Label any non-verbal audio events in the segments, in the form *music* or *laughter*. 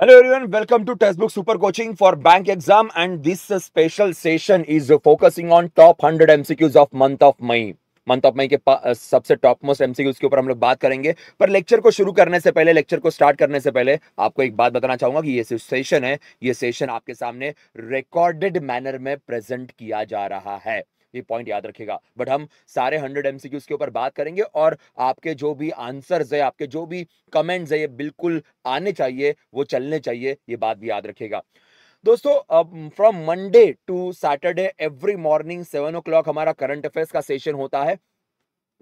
Hello everyone welcome to to book super coaching for bank exam and this special session is focusing on top hundred MCQs of month of May month of May के uh, सबसे top most MCQs के ऊपर हम लोग बात करेंगे पर lecture को शुरू करने से पहले लेक्चर को स्टार्ट करने से पहले आपको एक बात बताना चाहूंगा कि ये सेशन है ये सेशन आपके सामने रिकॉर्डेड मैनर में प्रेजेंट किया जा रहा है ये पॉइंट याद रखेगा बट हम सारे हंड्रेड एम के ऊपर बात करेंगे और आपके जो भी आंसर्स है आपके जो भी कमेंट्स है ये बिल्कुल आने चाहिए वो चलने चाहिए ये बात भी याद रखेगा दोस्तों from Monday to Saturday every morning seven ओ हमारा करंट अफेयर्स का सेशन होता है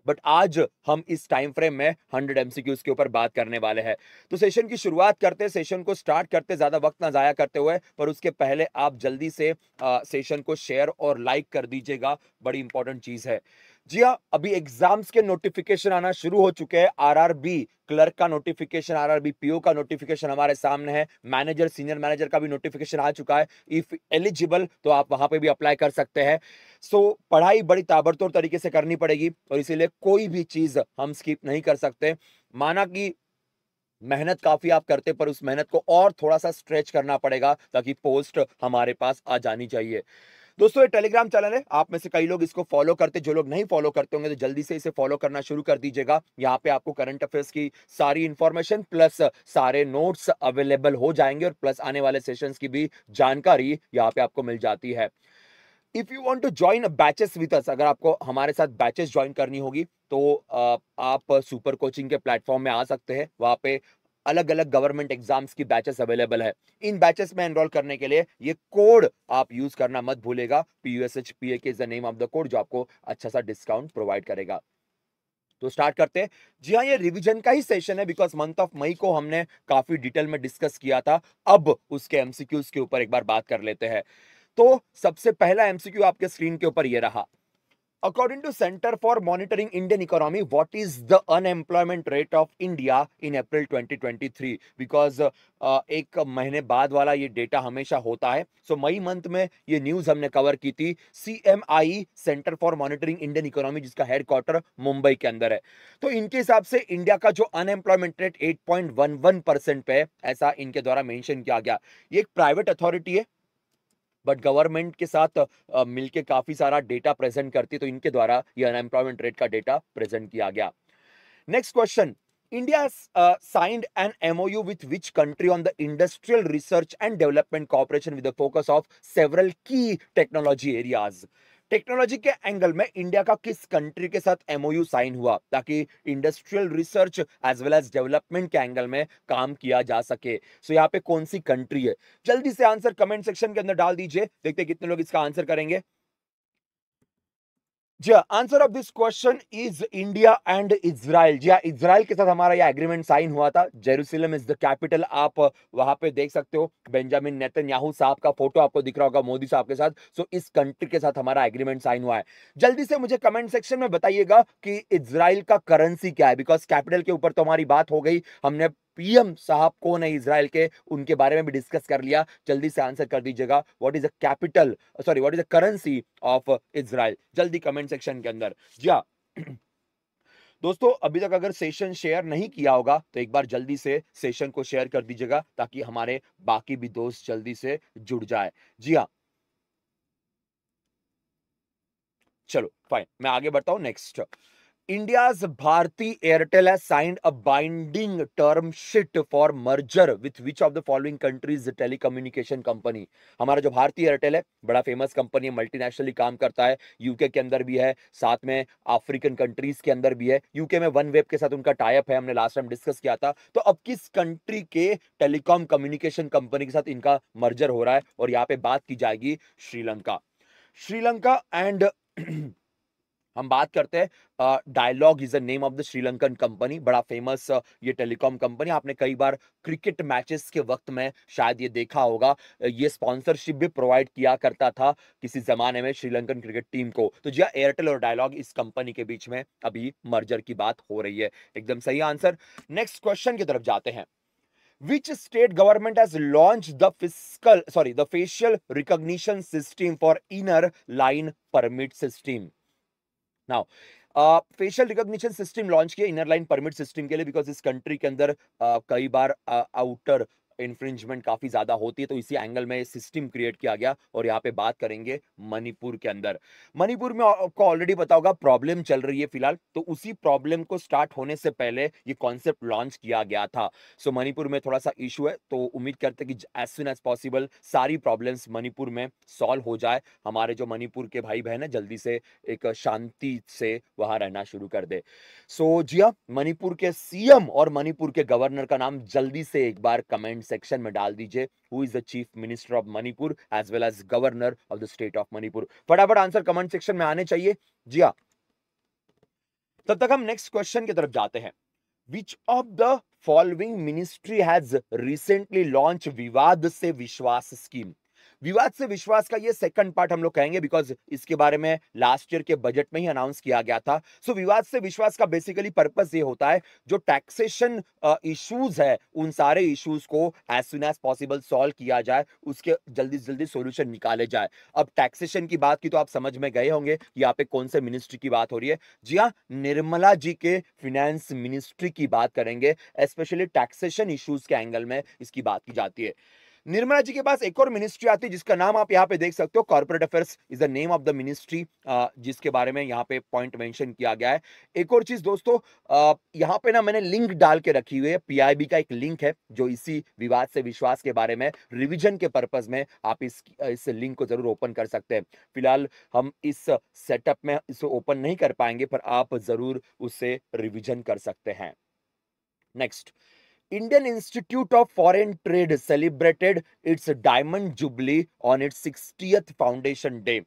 बट आज हम इस टाइम फ्रेम में सी एमसीक्यूज के ऊपर बात करने वाले हैं तो सेशन की शुरुआत करते सेशन को स्टार्ट करते ज़्यादा वक्त ना ज़ाया करते हुए पर उसके पहले आप जल्दी से आ, सेशन को शेयर और लाइक कर दीजिएगा बड़ी इंपॉर्टेंट चीज़ है जी हाँ अभी एग्जाम्स के नोटिफिकेशन आना शुरू हो चुके हैं आरआरबी क्लर्क का नोटिफिकेशन आरआरबी पीओ का नोटिफिकेशन हमारे सामने है मैनेजर सीनियर मैनेजर का भी नोटिफिकेशन आ चुका है इफ एलिजिबल तो आप वहां पे भी अप्लाई कर सकते हैं सो so, पढ़ाई बड़ी ताबड़तोड़ तरीके से करनी पड़ेगी और इसीलिए कोई भी चीज हम स्कीप नहीं कर सकते माना कि मेहनत काफी आप करते पर उस मेहनत को और थोड़ा सा स्ट्रेच करना पड़ेगा ताकि पोस्ट हमारे पास आ जानी चाहिए दोस्तों ये टेलीग्राम चैनल है आप में से कई लोग इसको फॉलो करते जो लोग नहीं फॉलो करते होंगे तो जल्दी से इसे फॉलो करना शुरू कर दीजिएगा यहाँ पे आपको करंट अफेयर्स की सारी इंफॉर्मेशन प्लस सारे नोट्स अवेलेबल हो जाएंगे और प्लस आने वाले सेशन की भी जानकारी यहाँ पे आपको मिल जाती है If you want to join batches with us, अगर आपको हमारे साथ batches join करनी होगी तो आप सुपर कोचिंग के प्लेटफॉर्म में आ सकते हैं वहाँ पे अलग अलग गवर्नमेंट एग्जाम्स की बैचेस अवेलेबल है इन बैचेस में एनरोल करने के लिए ये कोड आप यूज करना मत भूलेगा P U S H P A K is the name of the code जो आपको अच्छा सा डिस्काउंट प्रोवाइड करेगा तो स्टार्ट करते हैं जी हाँ ये रिवीजन का ही सेशन है बिकॉज मंथ ऑफ मई को हमने काफी डिटेल में डिस्कस किया था अब उसके एमसीक्यूज के ऊपर एक बार बात कर लेते हैं तो सबसे पहला एमसीक्यू आपके स्क्रीन के ऊपर ये रहा According to Center for Monitoring Indian Economy, what is the unemployment rate of India in April 2023? Because uh, एक महीने बाद वाला ये डेटा हमेशा होता है सो so, मई मंथ में ये न्यूज हमने कवर की थी C M I centre for monitoring Indian economy जिसका हेडक्वार्टर मुंबई के अंदर है तो इनके हिसाब से इंडिया का जो अनएम्प्लॉयमेंट रेट 8.11 परसेंट पे ऐसा इनके द्वारा मेंशन किया गया ये एक प्राइवेट अथॉरिटी है बट गवर्नमेंट के साथ मिलकर काफी सारा डेटा प्रेजेंट करती तो इनके द्वारा ये अनएम्प्लॉयमेंट रेट का डेटा प्रेजेंट किया गया next question India signed an MOU with which country on the industrial research and development cooperation with focus of several key technology areas technology के एंगल में इंडिया का किस कंट्री के साथ एमओयू साइन हुआ ताकि industrial research as well as development के angle में काम किया जा सके सो so यहाँ पे कौन सी कंट्री है जल्दी से आंसर कमेंट सेक्शन के अंदर डाल दीजिए देखते कितने लोग इसका आंसर करेंगे जी answer of this question is India and Israel जी हाँ इसराइल हाँ, के साथ हमारा यह एग्रीमेंट साइन हुआ था जेरूसलम इज द कैपिटल आप वहां पे देख सकते हो बेंजामिन नेतन याहू साहब का फोटो आपको दिख रहा होगा मोदी साहब के साथ सो इस कंट्री के साथ हमारा एग्रीमेंट साइन हुआ है जल्दी से मुझे कमेंट सेक्शन में बताइएगा कि इसराइल का करेंसी क्या है बिकॉज कैपिटल के ऊपर तो हमारी बात हो गई हमने पीएम साहब कौन है इसराइल के उनके बारे में भी डिस्कस कर लिया जल्दी से आंसर कर दीजिएगा what is the capital sorry what is the currency of Israel जल्दी कमेंट सेक्शन के अंदर जी हाँ। *clears throat* दोस्तों अभी तक अगर सेशन शेयर नहीं किया होगा तो एक बार जल्दी से सेशन को शेयर कर दीजिएगा ताकि हमारे बाकी भी दोस्त जल्दी से जुड़ जाए जी हाँ चलो फाइन मैं आगे बढ़ता हूं next India's Bharti Airtel has signed a binding term sheet for merger with which of the following countries telecommunication company हमारा जो भारतीय एयरटेल है बड़ा फेमस कंपनी है मल्टीनेशनली काम करता है यूके के अंदर भी है साथ में अफ्रीकन कंट्रीज के अंदर भी है यूके में वन वेब के साथ उनका टाइप है हमने लास्ट टाइम डिस्कस किया था तो अब किस कंट्री के टेलीकॉम कम्युनिकेशन कंपनी के साथ इनका मर्जर हो रहा है और यहाँ पे बात की जाएगी श्रीलंका श्रीलंका एंड *clears throat* हम बात करते हैं dialogue is the name of the Sri Lankan company बड़ा फेमस ये टेलीकॉम कंपनी आपने कई बार क्रिकेट मैचेस के वक्त में शायद ये देखा होगा ये स्पॉन्सरशिप भी प्रोवाइड किया करता था किसी जमाने में श्रीलंकन क्रिकेट टीम को तो जी एयरटेल हाँ, और डायलॉग इस कंपनी के बीच में अभी मर्जर की बात हो रही है एकदम सही आंसर नेक्स्ट क्वेश्चन की तरफ जाते हैं which state government has launched the fiscal sorry the facial recognition system for inner line permit system now facial recognition system launch किया इनर लाइन परमिट सिस्टम के लिए बिकॉज इस कंट्री के अंदर uh, कई बार आउटर uh, इन्फ्रिंजमेंट काफ़ी ज़्यादा होती है तो इसी एंगल में सिस्टम क्रिएट किया गया और यहाँ पे बात करेंगे मणिपुर के अंदर मणिपुर में आपको ऑलरेडी पता होगा प्रॉब्लम चल रही है फिलहाल तो उसी प्रॉब्लम को स्टार्ट होने से पहले ये कॉन्सेप्ट लॉन्च किया गया था सो so, मणिपुर में थोड़ा सा इशू है तो उम्मीद करते कि एज सुन एज पॉसिबल सारी प्रॉब्लम मणिपुर में सॉल्व हो जाए हमारे जो मणिपुर के भाई बहन है जल्दी से एक शांति से वहां रहना शुरू कर दे सो so, जिया मणिपुर के सीएम और मणिपुर के गवर्नर का नाम जल्दी से एक बार कमेंट कमेंट सेक्शन में डाल दीजिए who is the chief minister of Manipur as well as governor of the state of Manipur फटाफट आंसर कमेंट सेक्शन में आने चाहिए जी हाँ तब तक हम नेक्स्ट क्वेश्चन की तरफ जाते हैं which of the following ministry has recently launch विवाद से विश्वास स्कीम विवाद से विश्वास का ये सेकंड पार्ट हम लोग कहेंगे बिकॉज इसके बारे में लास्ट ईयर के बजट में ही अनाउंस किया गया था सो so, विवाद से विश्वास का बेसिकली पर्पस ये होता है जो टैक्सेशन इश्यूज uh, है उन सारे इश्यूज को as soon as possible solve किया जाए उसके जल्दी से जल्दी सोल्यूशन निकाले जाए अब टैक्सेशन की बात की तो आप समझ में गए होंगे यहाँ पे कौन से मिनिस्ट्री की बात हो रही है जी हाँ निर्मला जी के फिनेंस मिनिस्ट्री की बात करेंगे स्पेशली टैक्सेशन इश्यूज के एंगल में इसकी बात की जाती है निर्मला जी के पास एक और मिनिस्ट्री आती है जिसका नाम आप यहाँ पे देख सकते हो corporate affairs is the name of the ministry जिसके बारे में यहाँ पे पॉइंट मेंशन किया गया है एक और चीज दोस्तों यहाँ पे ना मैंने लिंक डाल के रखी हुई है पीआईबी का एक लिंक है जो इसी विवाद से विश्वास के बारे में रिविजन के पर्पज में आप इस इस लिंक को जरूर ओपन कर सकते हैं फिलहाल हम इस सेटअप में इसे ओपन नहीं कर पाएंगे पर आप जरूर उसे रिविजन कर सकते हैं next Indian Institute of Foreign Trade celebrated its Diamond Jubilee on its 60th Foundation Day.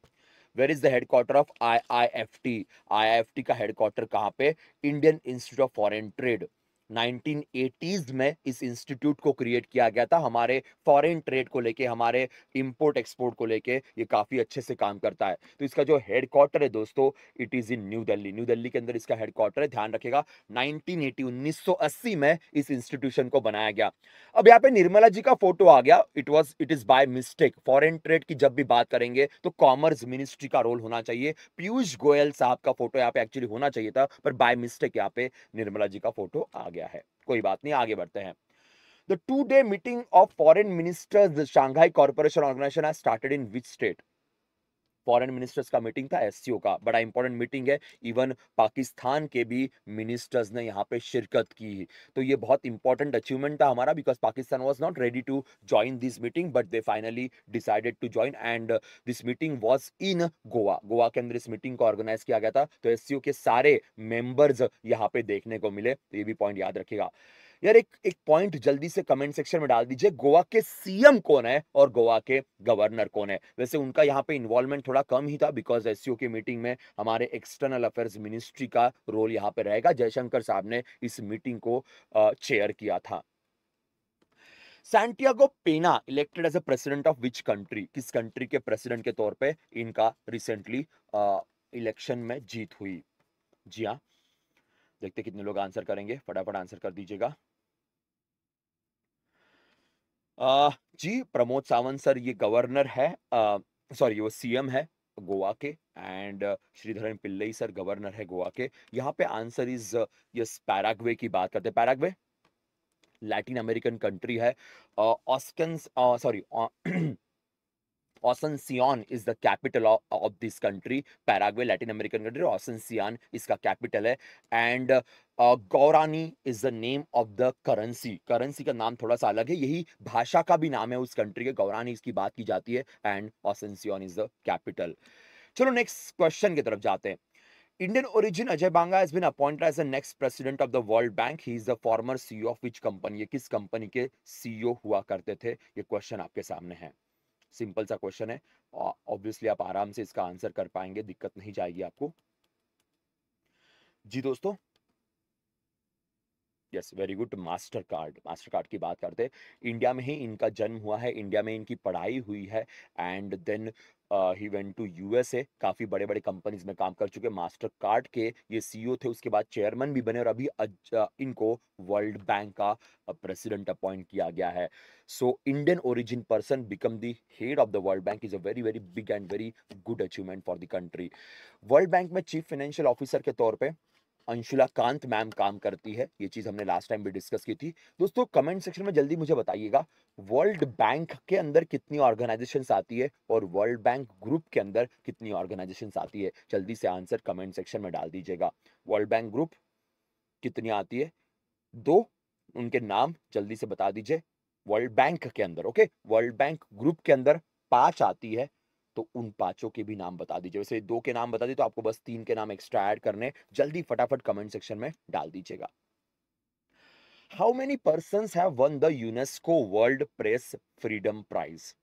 Where is the headquarter of I I F T I I F T का हेडक्वार्टर कहाँ पे Indian institute of foreign trade 1980s में इस institute को create किया गया था हमारे फॉरेन ट्रेड को लेके हमारे इंपोर्ट एक्सपोर्ट को लेके ये काफ़ी अच्छे से काम करता है तो इसका जो हेडक्वार्टर है दोस्तों it is in New Delhi New Delhi के अंदर इसका हेडक्वार्टर है ध्यान रखेगा 1980 1980 में इस इंस्टीट्यूशन को बनाया गया अब यहाँ पे निर्मला जी का फोटो आ गया it was it is by mistake foreign trade की जब भी बात करेंगे तो कॉमर्स मिनिस्ट्री का रोल होना चाहिए पीयूष गोयल साहब का फोटो यहाँ पे एक्चुअली होना चाहिए था पर बाय मिस्टेक यहाँ पे निर्मला जी का फोटो आ गया गया है कोई बात नहीं आगे बढ़ते हैं the two day meeting of foreign ministers Shanghai corporation organisation started in which state foreign ministers का मीटिंग था एस का बड़ा इंपॉर्टेंट मीटिंग है इवन पाकिस्तान के भी मिनिस्टर्स ने यहाँ पे शिरकत की तो ये बहुत इंपॉर्टेंट अचीवमेंट था हमारा because Pakistan was not ready to join this meeting but they finally decided to join and this meeting was in Goa Goa के अंदर इस मीटिंग को ऑर्गेनाइज किया गया था तो एस के सारे मेंबर्स यहाँ पे देखने को मिले तो ये भी पॉइंट याद रखेगा यार एक एक पॉइंट जल्दी से कमेंट सेक्शन में डाल दीजिए गोवा के सीएम कौन है और गोवा के गवर्नर कौन है वैसे उनका यहाँ पे इन्वॉल्वमेंट थोड़ा कम ही था बिकॉज एस की मीटिंग में हमारे एक्सटर्नल अफेयर्स मिनिस्ट्री का रोल यहाँ पे रहेगा जयशंकर साहब ने इस मीटिंग को चेयर किया था Santiago Pena elected as a president of which country किस कंट्री के प्रेसिडेंट के तौर पे इनका रिसेंटली इलेक्शन में जीत हुई जी हाँ देखते कितने लोग आंसर करेंगे फटाफट आंसर कर दीजिएगा आ, जी प्रमोद सावंत सर ये गवर्नर है सॉरी वो सीएम है गोवा के and Sridharan Pillai sir governor है गोवा के यहाँ पे आंसर इज यस पैराग्वे की बात करते हैं पैराग्वे लैटिन अमेरिकन कंट्री है ऑस्कन sorry *clears throat* Asuncion is the capital of this country Paraguay Latin American country Asuncion इसका कैपिटल है and Guarani is the name of the currency currency का नाम थोड़ा सा अलग है यही भाषा का भी नाम है उस कंट्री के गौरानी इसकी बात की जाती है and Asuncion is the capital चलो नेक्स्ट क्वेश्चन की तरफ जाते हैं Indian origin Ajay Banga has been appointed as the next president of the world bank he is the former CEO of which company किस कंपनी के सीईओ हुआ करते थे ये क्वेश्चन आपके सामने है सिंपल सा क्वेश्चन है ऑब्वियसली आप आराम से इसका आंसर कर पाएंगे दिक्कत नहीं जाएगी आपको जी दोस्तों yes very good Mastercard Mastercard की बात करते हैं इंडिया में ही इनका जन्म हुआ है इंडिया में इनकी पढ़ाई हुई है and then he went to U S A काफ़ी बड़े बड़े कंपनीज में काम कर चुके मास्टर कार्ड के ये सीईओ थे उसके बाद चेयरमैन भी बने और अभी इनको वर्ल्ड बैंक का प्रेसिडेंट अपॉइंट किया गया है so Indian origin person become the head of the world bank is a very very big and very good achievement for the country world bank में चीफ फाइनेंशियल ऑफिसर के तौर पर Anshula Kant ma'am काम करती है ये चीज़ हमने लास्ट टाइम भी डिस्कस की थी दोस्तों कमेंट सेक्शन में जल्दी मुझे बताइएगा वर्ल्ड बैंक के अंदर कितनी ऑर्गेनाइजेशन आती है और वर्ल्ड बैंक ग्रुप के अंदर कितनी ऑर्गेनाइजेशन आती है जल्दी से आंसर कमेंट सेक्शन में डाल दीजिएगा वर्ल्ड बैंक ग्रुप कितनी आती है दो उनके नाम जल्दी से बता दीजिए वर्ल्ड बैंक के अंदर ओके वर्ल्ड बैंक ग्रुप के अंदर पांच आती है तो उन पांचों के भी नाम बता दीजिए वैसे दो के नाम बता दी तो आपको बस तीन के नाम एक्स्ट्रा ऐड करने जल्दी फटाफट कमेंट सेक्शन में डाल दीजिएगा हाउ मेनी पर्सन है UNESCO world press freedom prize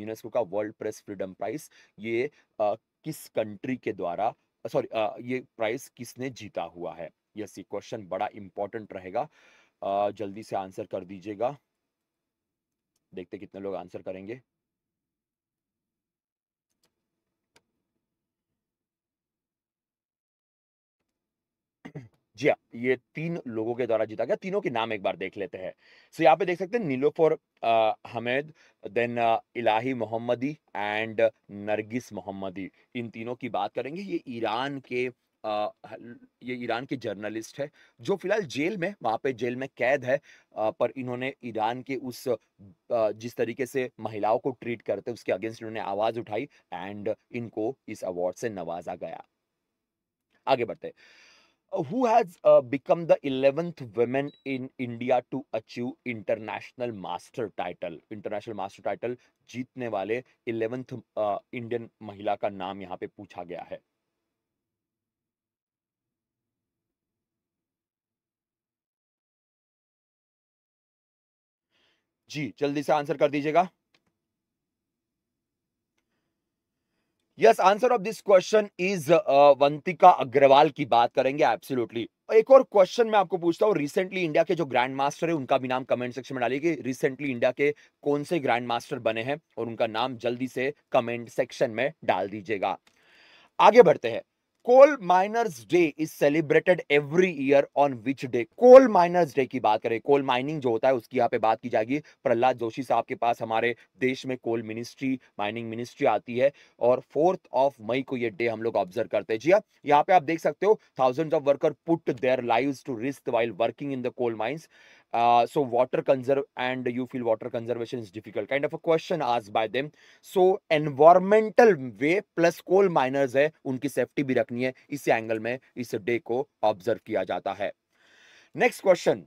UNESCO का वर्ल्ड प्रेस फ्रीडम प्राइज ये आ, किस कंट्री के द्वारा सॉरी ये प्राइज किसने जीता हुआ है यस ये क्वेश्चन बड़ा इंपॉर्टेंट रहेगा जल्दी से आंसर कर दीजिएगा देखते कितने लोग आंसर करेंगे जी हाँ ये तीन लोगों के द्वारा जीता गया तीनों के नाम एक बार देख लेते हैं सो so, यहाँ पे देख सकते हैं Niloofar Hamedi then Elaheh Mohammadi and Narges Mohammadi इन तीनों की बात करेंगे ये ईरान के आ, ये ईरान के जर्नलिस्ट है जो फिलहाल जेल में वहाँ पे जेल में कैद है आ, पर इन्होंने ईरान के उस आ, जिस तरीके से महिलाओं को ट्रीट करते उसके अगेंस्ट इन्होंने आवाज़ उठाई एंड इनको इस अवार्ड से नवाजा गया आगे बढ़ते हैं who has uh, become the 11th woman in India to achieve international master title international master title jeetne wale 11th uh, indian mahila ka naam yahan pe pucha gaya hai जी जल्दी से answer कर दीजिएगा yes answer of this question is Vantika Agrawal की बात करेंगे absolutely एक और question मैं आपको पूछता हूँ रिसेंटली इंडिया के जो ग्रैंड मास्टर है उनका भी नाम कमेंट सेक्शन में डालिए कि रिसेंटली इंडिया के कौन से ग्रैंड मास्टर बने हैं और उनका नाम जल्दी से कमेंट सेक्शन में डाल दीजिएगा आगे बढ़ते हैं coal miners day is celebrated every year on which day coal miners day की बात करें कोल माइनिंग जो होता है उसकी यहाँ पे बात की जाएगी प्रहलाद जोशी साहब के पास हमारे देश में कोल मिनिस्ट्री माइनिंग मिनिस्ट्री आती है और फोर्थ ऑफ मई को ये डे हम लोग ऑब्जर्व करते हैं जी हाँ यहाँ पे आप देख सकते हो thousand of worker put their live to risk while working in the coal mines so water conserve and you feel water conservation is difficult kind of a question asked by them so environmental way plus coal miners hai unki safety bhi rakhni hai is angle mein is day ko observe kiya jata hai next question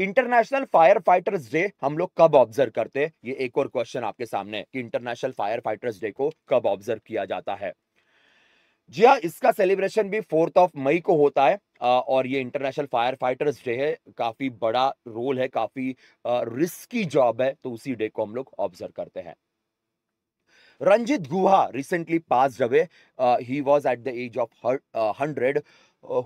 international fire fighters day हम लोग कब observe करते हैं ये एक और question आपके सामने कि इंटरनेशनल फायर फाइटर्स डे को कब ऑब्जर्व किया जाता है जी हाँ इसका सेलिब्रेशन भी फोर्थ ऑफ मई को होता है और ये इंटरनेशनल फायर फाइटर्स डे है काफ़ी बड़ा रोल है काफ़ी रिस्की जॉब है तो उसी डे को हम लोग ऑब्जर्व करते हैं Ranjit Guha recently pass away. He was at the age of hundred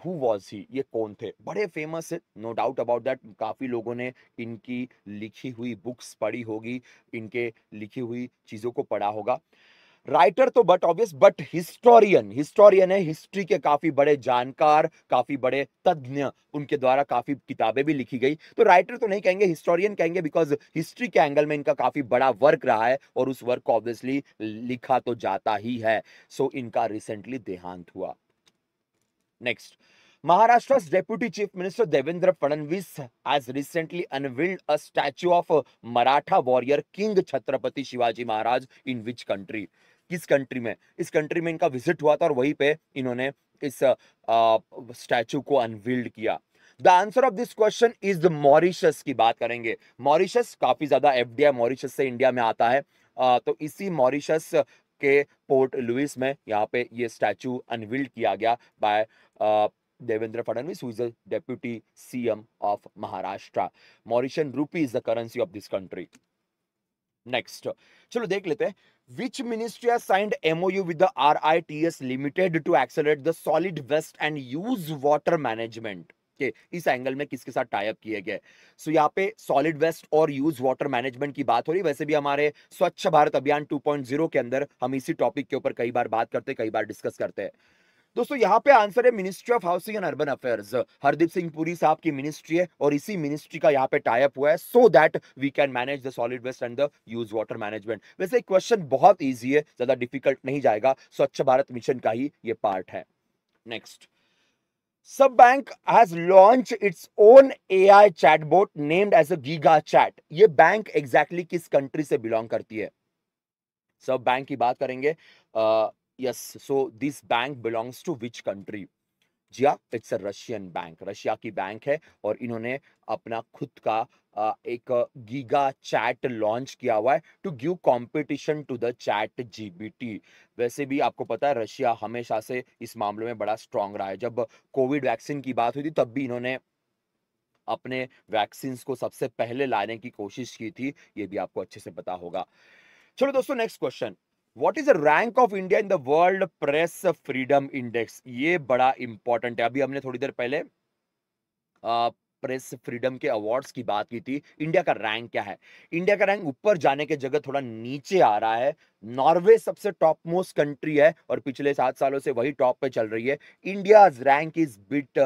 who was he ये कौन थे बड़े फेमस है नो डाउट अबाउट दैट काफ़ी लोगों ने इनकी लिखी हुई बुक्स पढ़ी होगी इनके लिखी हुई चीज़ों को पढ़ा होगा uh, राइटर तो but obvious but historian historian है हिस्ट्री के काफी बड़े जानकार काफी बड़े तज्ञ उनके द्वारा काफी किताबें भी लिखी गई तो राइटर तो नहीं कहेंगे हिस्टोरियन कहेंगे बिकॉज हिस्ट्री के एंगल में इनका काफी बड़ा वर्क रहा है और उस वर्क को ऑब्वियसली लिखा तो जाता ही है सो so, इनका रिसेंटली देहांत हुआ next Maharashtra deputy chief minister Devendra Fadnavis has recently unveiled a statue of Maratha warrior king Chhatrapati Shivaji Maharaj in which country किस कंट्री में इस कंट्री में इनका विजिट हुआ था और वहीं पे इन्होंने इस स्टैचू को अनवील्ड किया the answer of this question is Mauritius की बात करेंगे मॉरिशस काफी ज्यादा एफ मॉरिशस से इंडिया में आता है आ, तो इसी मॉरिशस के पोर्ट लुइस में यहाँ पे ये स्टैचू अनवील्ड किया गया by Devendra Fadnavis who is the deputy CM of Maharashtra Mauritian rupee is the currency of this country next चलो देख लेते हैं Which ministry has signed MOU with the RITS Limited to accelerate the solid waste and use water management? के इस angle में किसके साथ type किए गए सो यहाँ पे सॉलिड वेस्ट और यूज वाटर मैनेजमेंट की बात हो रही है वैसे भी हमारे स्वच्छ भारत अभियान 2.0 के अंदर हम इसी टॉपिक के ऊपर कई बार बात करते हैं कई बार डिस्कस करते हैं दोस्तों यहाँ पे आंसर है ministry of housing and urban affairs Hardeep Singh Puri साहब की मिनिस्ट्री है और इसी मिनिस्ट्री का यहाँ पे टाइप हुआ है so that we can manage the solid waste and the use water management वैसे क्वेश्चन बहुत ईजी है ज्यादा डिफिकल्ट नहीं जाएगा स्वच्छ भारत मिशन का ही ये पार्ट है next Sber bank has launch its own A I chat bot named as a GigaChat ये बैंक एग्जैक्टली exactly किस कंट्री से बिलोंग करती है सब बैंक की बात करेंगे uh, Yes, so this bank belongs to which country? जिया it's a Russian bank Russia की बैंक है और इन्होंने अपना खुद का एक गीगा चैट लॉन्च किया हुआ है to give competition to the ChatGPT वैसे भी आपको पता है रशिया हमेशा से इस मामले में बड़ा स्ट्रांग रहा है जब कोविड वैक्सीन की बात हुई थी तब भी इन्होंने अपने वैक्सीन को सबसे पहले लाने की कोशिश की थी ये भी आपको अच्छे से पता होगा चलो दोस्तों next question what is the rank of India in the world press freedom index ये बड़ा इंपॉर्टेंट है अभी हमने थोड़ी देर पहले प्रेस फ्रीडम के अवार्ड्स की बात की थी इंडिया का रैंक क्या है इंडिया का रैंक ऊपर जाने के जगह थोड़ा नीचे आ रहा है नॉर्वे सबसे टॉप मोस्ट कंट्री है और पिछले सात सालों से वही टॉप पे चल रही है India rank is bit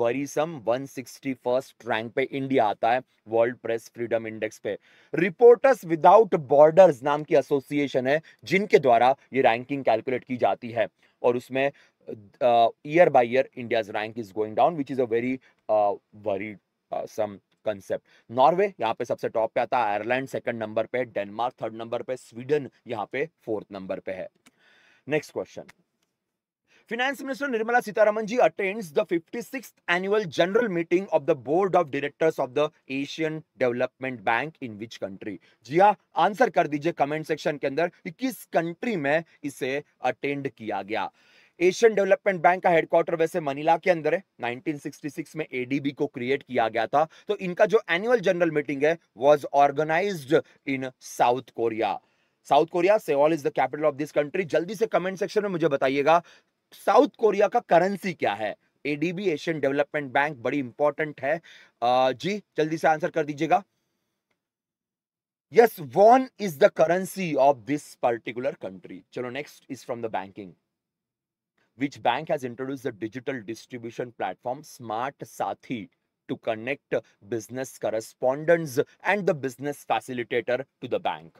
worrisome one rank पे इंडिया आता है वर्ल्ड प्रेस फ्रीडम इंडेक्स पे रिपोर्टर्स विदाउट बॉर्डर्स नाम की एसोसिएशन है जिनके द्वारा ये रैंकिंग कैलकुलेट की जाती है और उसमें year by year India rank is going down which is a very worrisome concept Norway यहाँ पे सबसे टॉप पे आता है आयरलैंड सेकंड नंबर पे डेनमार्क थर्ड नंबर पे स्वीडन यहाँ पे फोर्थ नंबर पे है next question finance minister Nirmala Sitharaman ji attends the 56th annual general meeting of the board of directors of the Asian development bank in which country जी हाँ answer कर दीजिए कमेंट सेक्शन के अंदर किस कंट्री में इसे अटेंड किया गया एशियन डेवलपमेंट बैंक का हेडक्वार्टर वैसे मनीला के अंदर है 1966 में एडीबी को क्रिएट किया गया था तो इनका जो एनुअल जनरल मीटिंग है was organise in South Korea South Korea Seoul is the capital of this country जल्दी से कमेंट सेक्शन में मुझे बताइएगा साउथ कोरिया का करेंसी क्या है एडीबी एशियन डेवलपमेंट बैंक बड़ी इंपॉर्टेंट है जी जल्दी से आंसर कर दीजिएगा yes won is the currency of this particular country चलो next is from the banking which bank has introduced the digital distribution platform Smart Sathi to connect business correspondents and the business facilitator to the bank.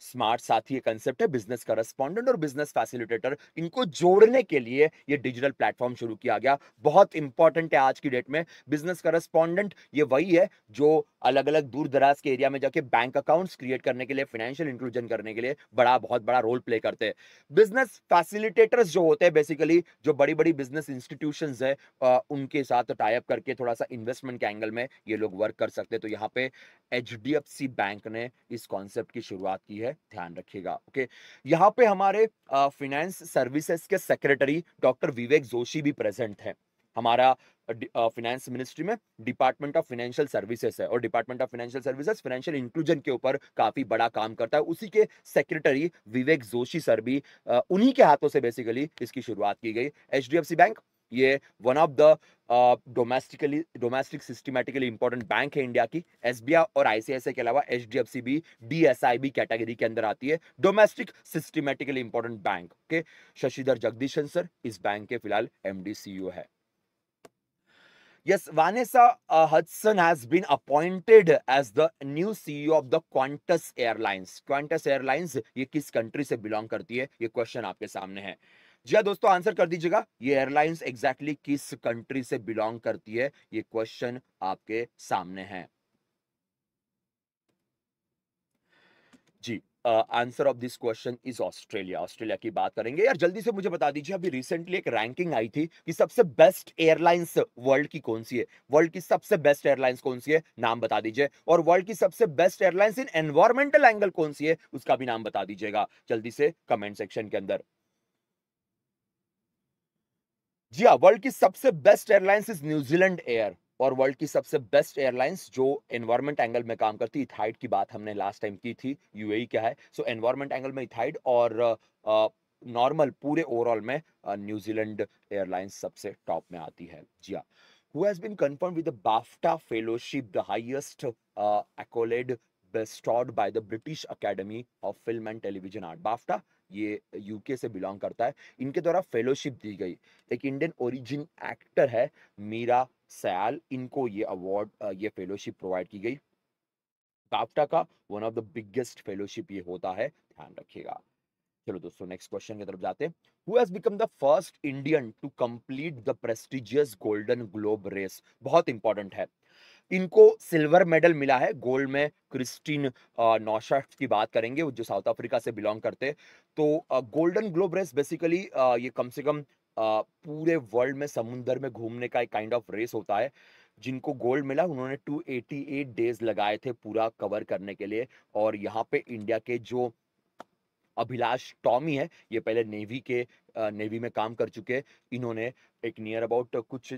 Smart साथी concept है business correspondent और business facilitator इनको जोड़ने के लिए ये digital platform शुरू किया गया बहुत इंपॉर्टेंट है आज की डेट में बिजनेस करस्पॉन्डेंट ये वही है जो अलग अलग दूर दराज के एरिया में जाके बैंक अकाउंट्स क्रिएट करने के लिए फाइनेंशियल इंक्लूजन करने के लिए बड़ा बहुत बड़ा रोल प्ले करते हैं बिजनेस फैसिलिटेटर्स जो होते हैं बेसिकली जो बड़ी बड़ी बिजनेस इंस्टीट्यूशन है उनके साथ टाइप करके थोड़ा सा इन्वेस्टमेंट के एंगल में ये लोग वर्क कर सकते हैं तो यहाँ पे एच बैंक ने इस कॉन्सेप्ट की शुरुआत की है है ध्यान रखिएगा ओके यहाँ पे हमारे फिनेंस सर्विसेज के सेक्रेटरी डॉक्टर विवेक जोशी भी प्रेजेंट है हमारा फाइनेंस मिनिस्ट्री में डिपार्टमेंट ऑफ फाइनेंशियल सर्विसेज है और department of financial services financial inclusion के ऊपर काफी बड़ा काम करता है उसी के सेक्रेटरी विवेक जोशी सर भी उन्हीं के हाथों से बेसिकली इसकी शुरुआत की गई एच बैंक ये one of the domestically domestic systematically important bank है इंडिया की एस और आईसीआईसी के अलावा H D F C B D S I B category के अंदर आती है domestic systematically important bank okay Shashidhar Jagdishan sir इस बैंक के फिलहाल एम डी सी यू है Yes, Vanessa uh, Hudson has been appointed as the new CEO of the Qantas Airlines. Qantas Airlines ये किस कंट्री से बिलोंग करती है ये क्वेश्चन आपके सामने है जी हाँ दोस्तों आंसर कर दीजिएगा ये एयरलाइंस एग्जैक्टली exactly किस कंट्री से बिलोंग करती है ये क्वेश्चन आपके सामने है जी answer of this question is Australia Australia की बात करेंगे यार जल्दी से मुझे बता दीजिए अभी रिसेंटली एक रैंकिंग आई थी कि सबसे बेस्ट एयरलाइंस वर्ल्ड की कौन सी है वर्ल्ड की सबसे बेस्ट एयरलाइंस कौन सी है नाम बता दीजिए और वर्ल्ड की सबसे best airlines in environmental angle कौन सी है उसका भी नाम बता दीजिएगा जल्दी से कमेंट सेक्शन के अंदर जी हाँ वर्ल्ड की सबसे best airlines is New Zealand air और वर्ल्ड की सबसे बेस्ट एयरलाइंस जो एनवायरमेंट एंगल में काम करती है इथाइड की बात हमने लास्ट टाइम की थी यूएई e क्या है सो एनवायरमेंट एंगल में इथाइड और नॉर्मल पूरे ओवरऑल में न्यूजीलैंड एयरलाइंस सबसे टॉप में आती है जी हाँ who has been confirmed with the BAFTA fellowship the highest uh, accolade bestowed by the British Academy of Film and Television Art ये यूके से बिलोंग करता है इनके द्वारा फेलोशिप दी गई एक इंडियन ओरिजिन एक्टर है मीरा सयाल इनको ये अवार्ड ये फेलोशिप प्रोवाइड की गई काफ्टा का one of the biggest fellowship ये होता है ध्यान रखिएगा चलो दोस्तों नेक्स्ट क्वेश्चन की तरफ जाते हैं become the first Indian to complete the prestigious golden globe race बहुत इंपॉर्टेंट है इनको सिल्वर मेडल मिला है गोल्ड में क्रिस्टीन नौशाफ की बात करेंगे जो साउथ अफ्रीका से बिलोंग करते तो गोल्डन ग्लोब रेस बेसिकली ये कम से कम पूरे वर्ल्ड में समुंदर में घूमने का एक काइंड ऑफ रेस होता है जिनको गोल्ड मिला उन्होंने 288 डेज लगाए थे पूरा कवर करने के लिए और यहाँ पे इंडिया के जो अभिलाष टॉमी है ये पहले नेवी के नेवी में काम कर चुके हैं इन्होंने एक नियर अबाउट कुछ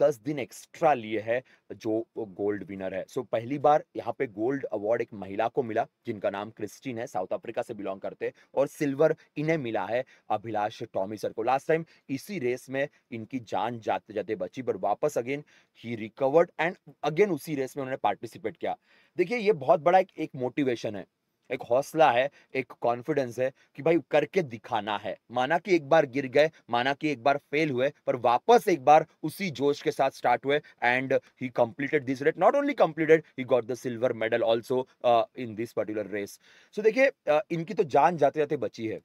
दस दिन एक्स्ट्रा लिए है जो गोल्ड विनर है सो पहली बार यहाँ पे गोल्ड अवार्ड एक महिला को मिला जिनका नाम क्रिस्टीन है साउथ अफ्रीका से बिलोंग करते हैं और सिल्वर इन्हें मिला है अभिलाष टॉमी सर को लास्ट टाइम इसी रेस में इनकी जान जाते जाते बची पर वापस अगेन ही रिकवर्ड एंड अगेन उसी रेस में उन्होंने पार्टिसिपेट किया देखिए ये बहुत बड़ा एक, एक मोटिवेशन है एक हौसला है एक कॉन्फिडेंस है कि भाई करके दिखाना है माना कि एक बार गिर गए माना कि एक बार फेल हुए पर वापस एक बार उसी जोश के साथ स्टार्ट हुए and he completed this race not only completed he got the silver medal also in this particular race so देखिए uh, इनकी तो जान जाते जाते बची है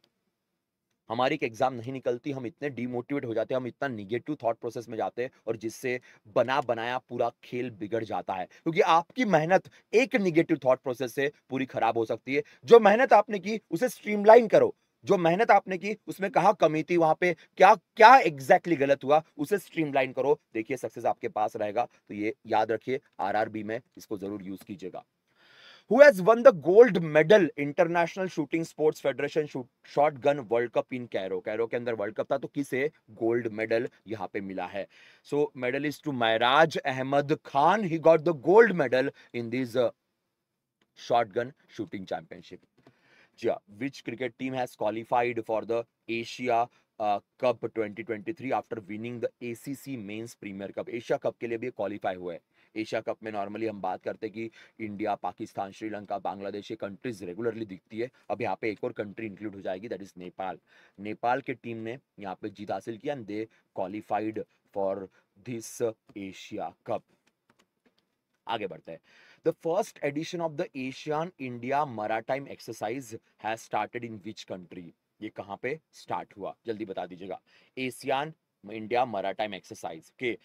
हमारी एक एग्जाम नहीं निकलती हम इतने डिमोटिवेट हो जाते हैं हम इतना निगेटिव थॉट प्रोसेस में जाते हैं और जिससे बना बनाया पूरा खेल बिगड़ जाता है क्योंकि आपकी मेहनत एक निगेटिव थॉट प्रोसेस से पूरी खराब हो सकती है जो मेहनत आपने की उसे स्ट्रीमलाइन करो जो मेहनत आपने की उसमें कहा कमी थी वहां पे क्या क्या एग्जैक्टली exactly गलत हुआ उसे स्ट्रीमलाइन करो देखिए सक्सेस आपके पास रहेगा तो ये याद रखिए आरआरबी में इसको जरूर यूज कीजिएगा who has won the gold medal international shooting sports federation shotgun world cup in Cairo Cairo के अंदर वर्ल्ड कप था तो किसे गोल्ड मेडल यहाँ पे मिला है so medalist to Mahraj Ahmed Khan he got the gold medal in this shotgun shooting championship जी हाँ which cricket team has qualified for the Asia cup 2023 after winning the ACC men's premier cup Asia cup के लिए भी qualify हुए हैं Asia cup में normally हम बात करते हैं कि इंडिया पाकिस्तान श्रीलंका बांग्लादेश ये कंट्रीज रेगुलरली दिखती है अब यहाँ पे एक और कंट्री इंक्लूड हो जाएगी दैट इज नेपाल नेपाल के टीम ने यहाँ पे जीत हासिल किया and they qualified for this Asia cup आगे बढ़ते हैं the first edition of the Asian India maritime exercise has started in which country ये कहाँ पे स्टार्ट हुआ जल्दी बता दीजिएगा एशियन इंडिया मराटाइम एक्सरसाइज के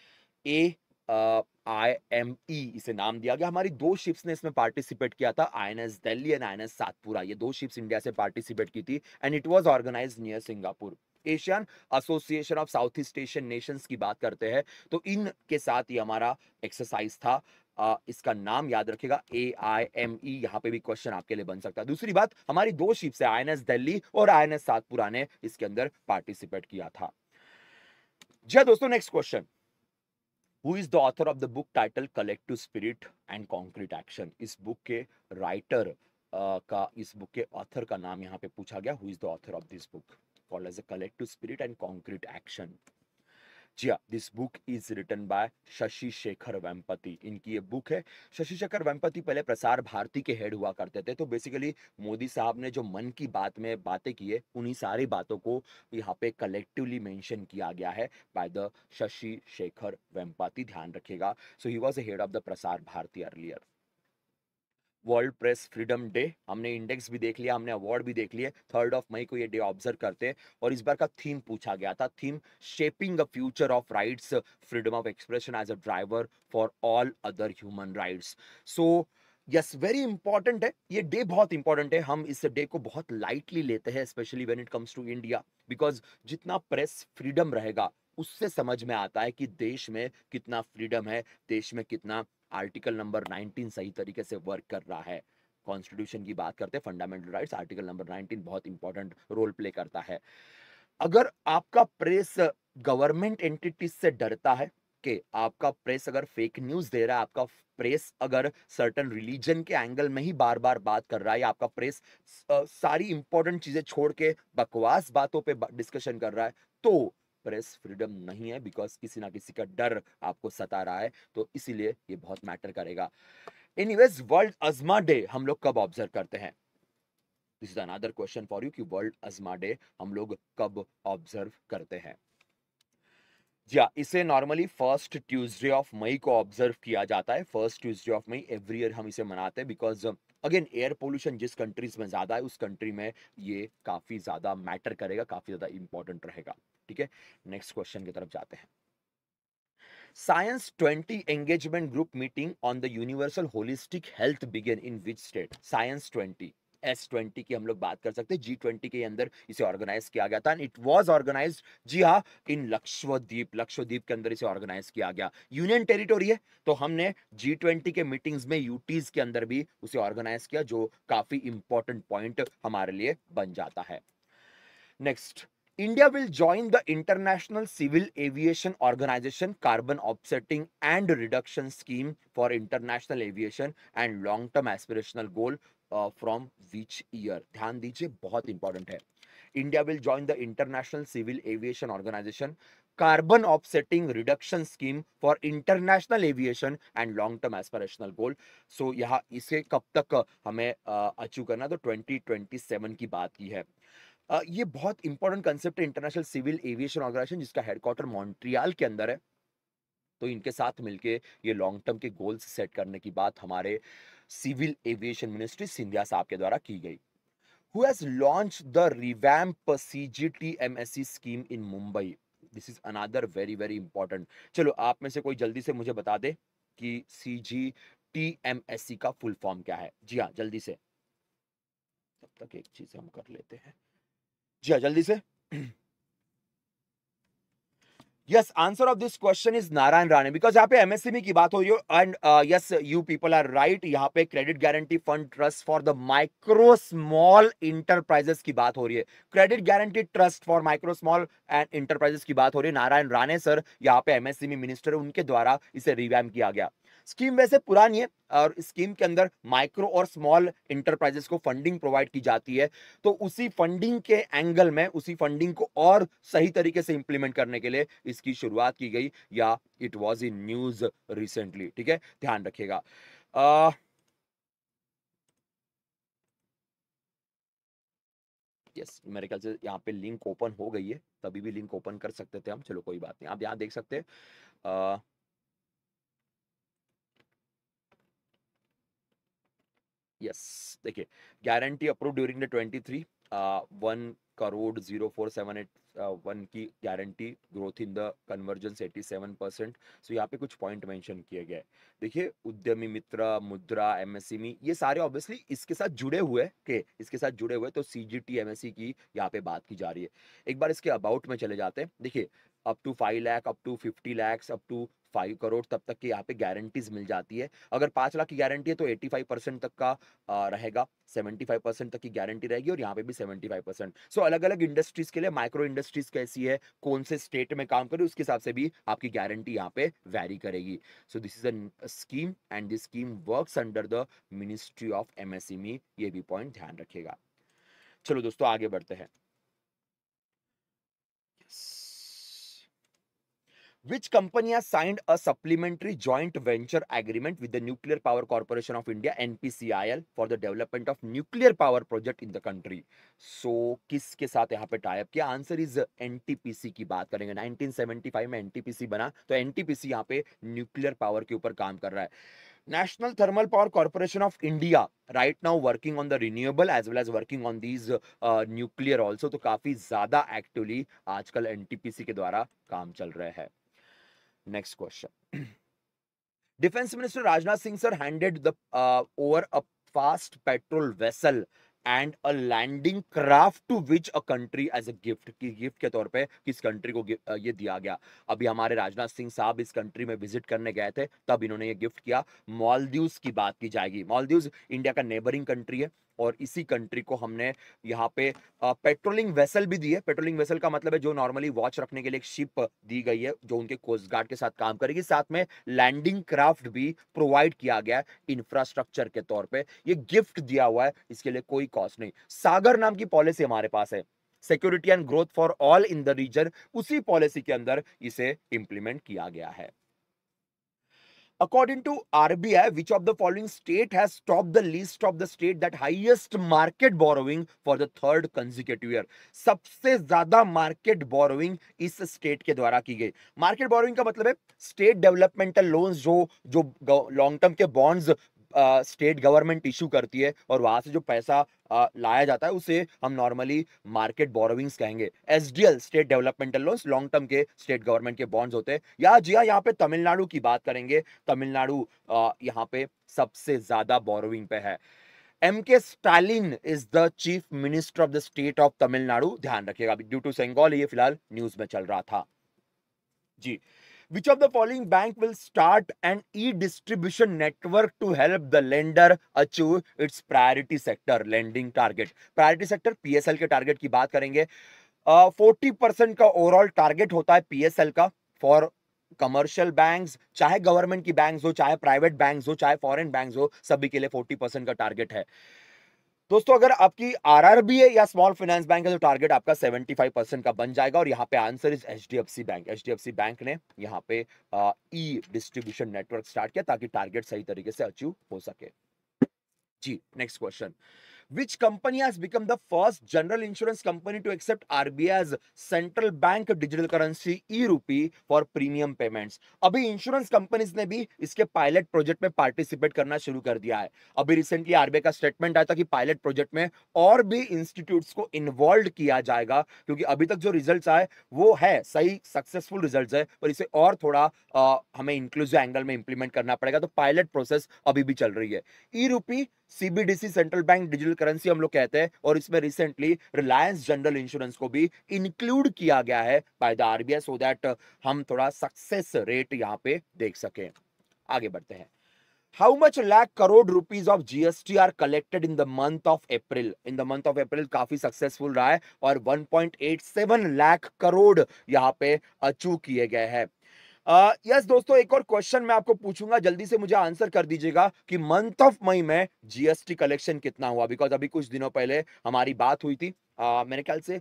ए आई एम ई इसे नाम दिया गया हमारी दो शिप्स ने इसमें पार्टिसिपेट किया था I N S Delhi and I N S Satpura ये दो शिप्स इंडिया से पार्टिसिपेट की थी and it was organise near Singapore Asian association of south east Asian nations की बात करते हैं तो इन के साथ ये हमारा एक्सरसाइज था आ, इसका नाम याद रखेगा ए आई एम ई e, यहाँ पे भी क्वेश्चन आपके लिए बन सकता है दूसरी बात हमारी दो शिप्स है आई एन एस दिल्ली और आई एन एस सातपुरा ने इसके अंदर पार्टिसिपेट किया था जी हाँ दोस्तों next question who is the author of the book title collective spirit and concrete action इस बुक के राइटर Uh, का इस बुक के ऑथर का नाम यहाँ पे पूछा गया who is the author of this book called as a collective spirit and concrete action जी हाँ this book is written by Shashi Shekhar Vempati इनकी ये बुक है शशि शेखर वेम्पति पहले प्रसार भारती के हेड हुआ करते थे तो बेसिकली मोदी साहब ने जो मन की बात में बातें की है उन्हीं सारी बातों को यहाँ पे कलेक्टिवली मेंशन किया गया है बाय द शशि शेखर वेम्पति ध्यान रखिएगा so he was a head of the Prasar Bharati earlier world press freedom day हमने इंडेक्स भी देख लिया हमने अवार्ड भी देख लिए थर्ड ऑफ मई को ये डे ऑब्जर्व करते हैं और इस बार का थीम पूछा गया था theme shaping the future of rights freedom of expression as a driver for all other human rights so yes very important है ये डे बहुत इंपॉर्टेंट है हम इस डे को बहुत लाइटली लेते हैं specially when it comes to India because जितना प्रेस फ्रीडम रहेगा उससे समझ में आता है कि देश में कितना फ्रीडम है देश में कितना आर्टिकल नंबर 19 सही तरीके से वर्क कर रहा है कॉन्स्टिट्यूशन की बात करते हैं फंडामेंटल राइट्स आर्टिकल नंबर 19 बहुत इंपॉर्टेंट रोल प्ले करता है अगर आपका प्रेस गवर्नमेंट एंटिटीज से डरता है कि आपका प्रेस अगर फेक न्यूज दे रहा है आपका प्रेस अगर सर्टन रिलीजन के एंगल में ही बार बार बात कर रहा है या आपका प्रेस सारी इंपॉर्टेंट चीजें छोड़ के बकवास बातों पे डिस्कशन कर रहा है तो प्रेस फ्रीडम नहीं है बिकॉज किसी ना किसी का डर आपको सता रहा है तो इसीलिए ये बहुत मैटर करेगा एनीवेज वर्ल्ड अजमा डे हम लोग कब ऑब्जर्व करते हैं this is another question for you कि वर्ल्ड अजमा डे हम लोग कब ऑब्जर्व करते हैं जी हाँ इसे normally first Tuesday of May को ऑब्जर्व किया जाता है first Tuesday of May every year हम इसे मनाते हैं बिकॉज अगेन एयर पोल्यूशन जिस कंट्रीज में ज़्यादा है उस कंट्री में ये काफ़ी ज़्यादा मैटर करेगा काफ़ी ज़्यादा इंपॉर्टेंट रहेगा ठीक है नेक्स्ट क्वेश्चन की तरफ जाते हैं science twenty engagement group meeting on the universal holistic health began in which state science twenty S twenty की हम लोग बात कर सकते हैं जी ट्वेंटी के अंदर इसे ऑर्गेनाइज किया गया था एंड इट वाज ऑर्गेनाइज जी हाँ इन लक्ष्मीप लक्ष्मीप के अंदर इसे ऑर्गेनाइज किया गया यूनियन टेरिटोरी है तो हमने जी ट्वेंटी के मीटिंग्स में यूटीज के अंदर भी उसे ऑर्गेनाइज किया जो काफी इंपॉर्टेंट पॉइंट हमारे लिए बन जाता है next India will join the international civil aviation organisation carbon offsetting and reduction scheme for international aviation and long term aspirational goal from which year ध्यान दीजिए बहुत इंपॉर्टेंट है India will join the international civil aviation organisation carbon offsetting reduction scheme for international aviation and long term aspirational goal so यहाँ इसे कब तक हमें achieve uh, करना तो ट्वेंटी ट्वेंटी सेवन की बात की है ये बहुत इंपॉर्टेंट कंसेप्ट है इंटरनेशनल सिविल एविएशन ऑर्गेनाइजेशन जिसका हेडक्वार्टर मॉन्ट्रियाल के अंदर है तो इनके साथ मिलके ये लॉन्ग टर्म के गोल्स सेट करने की बात हमारे सिविल एविएशन मिनिस्ट्री सिंधिया साहब के द्वारा की गई who has who has launched the M S C scheme in Mumbai this is another very very important चलो आप में से कोई जल्दी से मुझे बता दे कि C G T M S C का फुल फॉर्म क्या है जी हाँ जल्दी से तब तक एक चीज हम कर लेते हैं जी हाँ जल्दी से yes answer of this question is Narayan Rane because यहाँ पे एमएसएमई uh, की बात हो रही है and yes you people are right यहाँ पे credit guarantee fund trust for the micro small enterprises की बात हो रही है credit guarantee trust for micro small and enterprises की बात हो रही है नारायण राणे सर यहाँ पे एमएसएमई मिनिस्टर उनके द्वारा इसे रिवैम किया गया स्कीम वैसे पुरानी है और स्कीम के अंदर माइक्रो और स्मॉल इंटरप्राइजेस को फंडिंग प्रोवाइड की जाती है तो उसी फंडिंग के एंगल में उसी फंडिंग को और सही तरीके से इंप्लीमेंट करने के लिए इसकी शुरुआत की गई या it was in news recently ठीक है ध्यान रखिएगा यस मेरे ख्याल से यहाँ पे लिंक ओपन हो गई है तभी भी लिंक ओपन कर सकते थे हम चलो कोई बात नहीं आप यहाँ देख सकते हैं यस देखिए guarantee approve during the twenty three one crore zero four seven eight one की guarantee growth in the convergence eighty seven percent so यहाँ पे कुछ पॉइंट मेंशन किए गए देखिए उद्यमी मित्र मुद्रा एमएसएमई e e, ये सारे ऑब्वियसली इसके साथ जुड़े हुए के इसके साथ जुड़े हुए तो सी जी टी एमएससी की यहाँ पे बात की जा रही है एक बार इसके अबाउट में चले जाते हैं देखिए up to five lakh up to fifty lakhs up to five crore तब तक की यहाँ पे गारंटीज मिल जाती है अगर पांच लाख की गारंटी है तो एट्टी फाइव परसेंट तक का रहेगा सेवेंटी फाइव परसेंट तक की गारंटी रहेगी और यहाँ पे भी सेवेंटी फाइव परसेंट सो अलग अलग इंडस्ट्रीज के लिए माइक्रो इंडस्ट्रीज कैसी है कौन से स्टेट में काम करे उसके हिसाब से भी आपकी गारंटी यहाँ पे वैरी करेगी so this is a scheme and this scheme work under the ministry of M ये भी पॉइंट ध्यान रखेगा चलो दोस्तों आगे बढ़ते हैं which company has signed a supplementary joint venture agreement with the Nuclear Power Corporation of India NPCIL for the development of nuclear power project in the country so किसके साथ यहाँ पे टाइप किया आंसर इज एनटीपीसी की बात करेंगे 1975 में NTPC बना तो एनटीपीसी यहाँ पे न्यूक्लियर पावर के ऊपर काम कर रहा है National Thermal Power Corporation of India right now working on the renewable as well as working on these uh, nuclear also तो काफी ज्यादा एक्टिवली आजकल एनटीपीसी के द्वारा काम चल रहा है Next question. *clears throat* Defense Minister Rajnath Singh sir handed the uh, over a fast patrol vessel and a landing craft to which a country as a gift की गिफ्ट के तौर पे किस कंट्री को ये दिया गया अभी हमारे राजनाथ सिंह साहब इस कंट्री में विजिट करने गए थे तब इन्होंने ये गिफ्ट किया मॉलदीव्स की बात की जाएगी मॉलदीव इंडिया का नेबरिंग कंट्री है और इसी कंट्री को हमने यहाँ पे पेट्रोलिंग वेसल भी दी है पेट्रोलिंग वेसल का मतलब है जो नॉर्मली वॉच रखने के लिए एक शिप दी गई है जो उनके कोस्ट गार्ड के साथ काम करेगी साथ में लैंडिंग क्राफ्ट भी प्रोवाइड किया गया इंफ्रास्ट्रक्चर के तौर पर यह गिफ्ट दिया हुआ है इसके लिए कोई कॉस्ट नहीं सागर नाम की पॉलिसी हमारे पास है security and growth for all in the region उसी पॉलिसी के अंदर इसे इंप्लीमेंट किया गया है According to RBI, which of the following state has topped the list of the state that highest market borrowing for the third consecutive year? सबसे ज्यादा market borrowing इस state के द्वारा की गई market borrowing का मतलब है state developmental loans जो जो long term के bonds स्टेट गवर्नमेंट इशू करती है और वहाँ से जो पैसा आ, लाया जाता है उसे हम नॉर्मली मार्केट बोरोविंग्स कहेंगे as state developmental loans long term के स्टेट गवर्नमेंट के बॉन्ड्स होते हैं या जी हाँ यहाँ पे तमिलनाडु की बात करेंगे तमिलनाडु यहाँ पे सबसे ज़्यादा बोरोविंग पे है M K Stalin is the chief minister of the state of Tamil Nadu ध्यान रखिएगा ड्यू टू सेंगोल ये फिलहाल न्यूज में चल रहा था जी which of the following bank will start and E distribution network to help the lender achieve its priority sector lending target priority sector PSL के टारगेट की बात करेंगे फोर्टी uh, परसेंट का ओवरऑल टारगेट होता है पी एस एल का for commercial bank चाहे government की बैंक हो चाहे प्राइवेट बैंक हो चाहे फॉरन बैंक हो सभी के लिए फोर्टी परसेंट का टारगेट है दोस्तों अगर आपकी आरआरबी है या स्मॉल फाइनेंस बैंक है तो टारगेट आपका 75 परसेंट का बन जाएगा और यहाँ पे answer is H bank H bank ने यहाँ पे ई डिस्ट्रीब्यूशन नेटवर्क स्टार्ट किया ताकि टारगेट सही तरीके से अचीव हो सके जी next question which company has become the first general insurance company to accept RBI's central bank digital currency e-rupee for premium payments? अभी इंश्योरेंस कंपनीज ने भी इसके पायलट प्रोजेक्ट में पार्टिसिपेट करना शुरू कर दिया है अभी रिसेंटली आरबीआई का स्टेटमेंट आया था कि पायलट प्रोजेक्ट में और भी इंस्टीट्यूट्स को इन्वॉल्व किया जाएगा क्योंकि अभी तक जो रिजल्ट्स आए वो है सही सक्सेसफुल रिजल्ट्स है पर इसे और थोड़ा आ, हमें इंक्लूसिव एंगल में इंप्लीमेंट करना पड़ेगा तो पायलट प्रोसेस अभी भी चल रही है E rupee CBDC central bank digital currency हम लोग कहते हैं और इसमें रिसेंटली रिलायंस जनरल इंश्योरेंस को भी इंक्लूड किया गया है by the RBI so that हम थोड़ा सक्सेस रेट यहाँ पे देख सके आगे बढ़ते हैं how much lakh crore rupees of GST are collected in the month of April? In the month of April काफी सक्सेसफुल रहा है और 1.87 लाख करोड़ यहाँ पे अचू किए गए हैं यस दोस्तों एक और क्वेश्चन मैं आपको पूछूंगा जल्दी से मुझे आंसर कर दीजिएगा कि मंथ ऑफ मई में जीएसटी कलेक्शन कितना हुआ बिकॉज अभी कुछ दिनों पहले हमारी बात हुई थी मेरे ख्याल से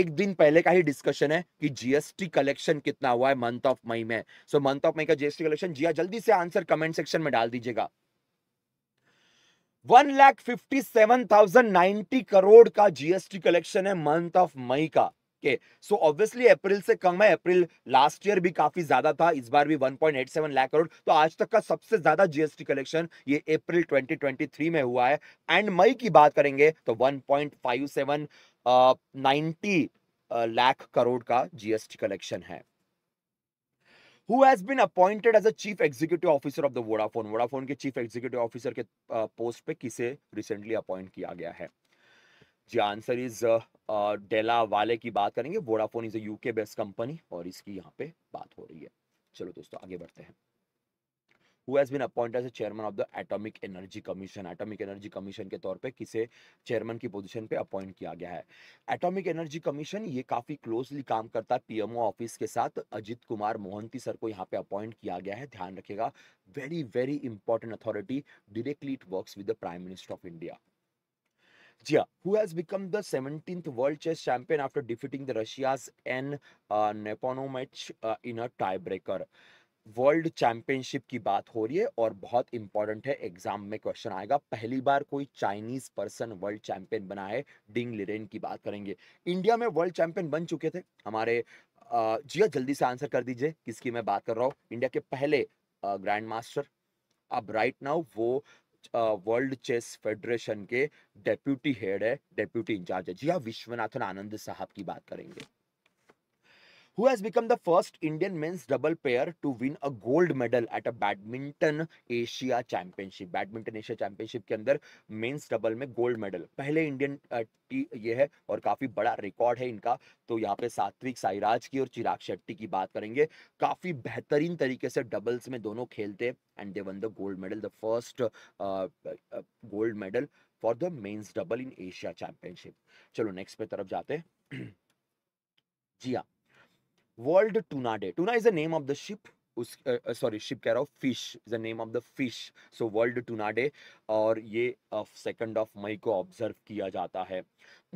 एक दिन पहले का ही डिस्कशन है कि जीएसटी कलेक्शन कितना हुआ है मंथ ऑफ मई में सो मंथ ऑफ मई का जीएसटी कलेक्शन जिया जल्दी से आंसर कमेंट सेक्शन में डाल दीजिएगा one lakh fifty seven thousand ninety crore का जीएसटी कलेक्शन है मंथ ऑफ मई का के सो ऑब्वियसली अप्रैल से कम है अप्रैल लास्ट ईयर भी काफी ज्यादा था इस बार भी 1.87 लाख करोड़ तो आज तक का सबसे ज्यादा जीएसटी कलेक्शन ये अप्रैल 2023 में हुआ है एंड मई की बात करेंगे तो 1.57 90 लाख करोड़ का जीएसटी कलेक्शन है who has been appointed as a chief executive officer of the Vodafone. Vodafone के chief executive officer के post पे किसे recently appoint किया गया है जी आंसर इज डेला वाले की बात करेंगे Vodafone is UK based company और इसकी यहाँ पे बात हो रही है चलो दोस्तों आगे बढ़ते हैं who has been appointed as chairman of the atomic energy commission atomic energy commission के तौर पे किसे चेयरमैन की पोजीशन पे अपॉइंट किया गया है एटॉमिक एनर्जी कमीशन ये काफी क्लोजली काम करता है पीएमओ ऑफिस के साथ अजित कुमार मोहंती सर को यहाँ पे अपॉइंट किया गया है ध्यान रखिएगा very very important authority directly it works with the prime minister of India जी हाँ who has become the 17th world chess champion after defeating the Russia's N uh, Neponomach uh, in a tiebreaker. World championship की बात हो रही है और बहुत important है एग्जाम में क्वेश्चन आएगा पहली बार कोई चाइनीज पर्सन वर्ल्ड चैंपियन बना है डिंग लिरेन की बात करेंगे इंडिया में वर्ल्ड चैंपियन बन चुके थे हमारे जिया हाँ, जल्दी से आंसर कर दीजिए किसकी मैं बात कर रहा हूँ इंडिया के पहले ग्रैंड मास्टर अब राइट नाउ वो वर्ल्ड चेस फेडरेशन के डेप्यूटी हेड है डेप्यूटी इंचार्ज है जी हाँ विश्वनाथन आनंद साहब की बात करेंगे who has become the first Indian men's double pair to win a gold medal at a badminton Asia Championship. Badminton Asia Championship के अंदर men's double में gold medal. पहले टी ये है और काफी बड़ा रिकॉर्ड है इनका तो यहाँ पे सात्विक साईराज की और चिराग शेट्टी की बात करेंगे काफी बेहतरीन तरीके से डबल्स में दोनों खेलते and they won the gold medal the first gold medal for the men's double in Asia championship चलो नेक्स्ट पे तरफ जाते हैं *clears throat* जी हाँ world tuna day tuna is the name of the ship उस सॉरी शिप कह रहा हूँ fish is the name of the fish so world tuna day और ये सेकेंड ऑफ मई को ऑब्जर्व किया जाता है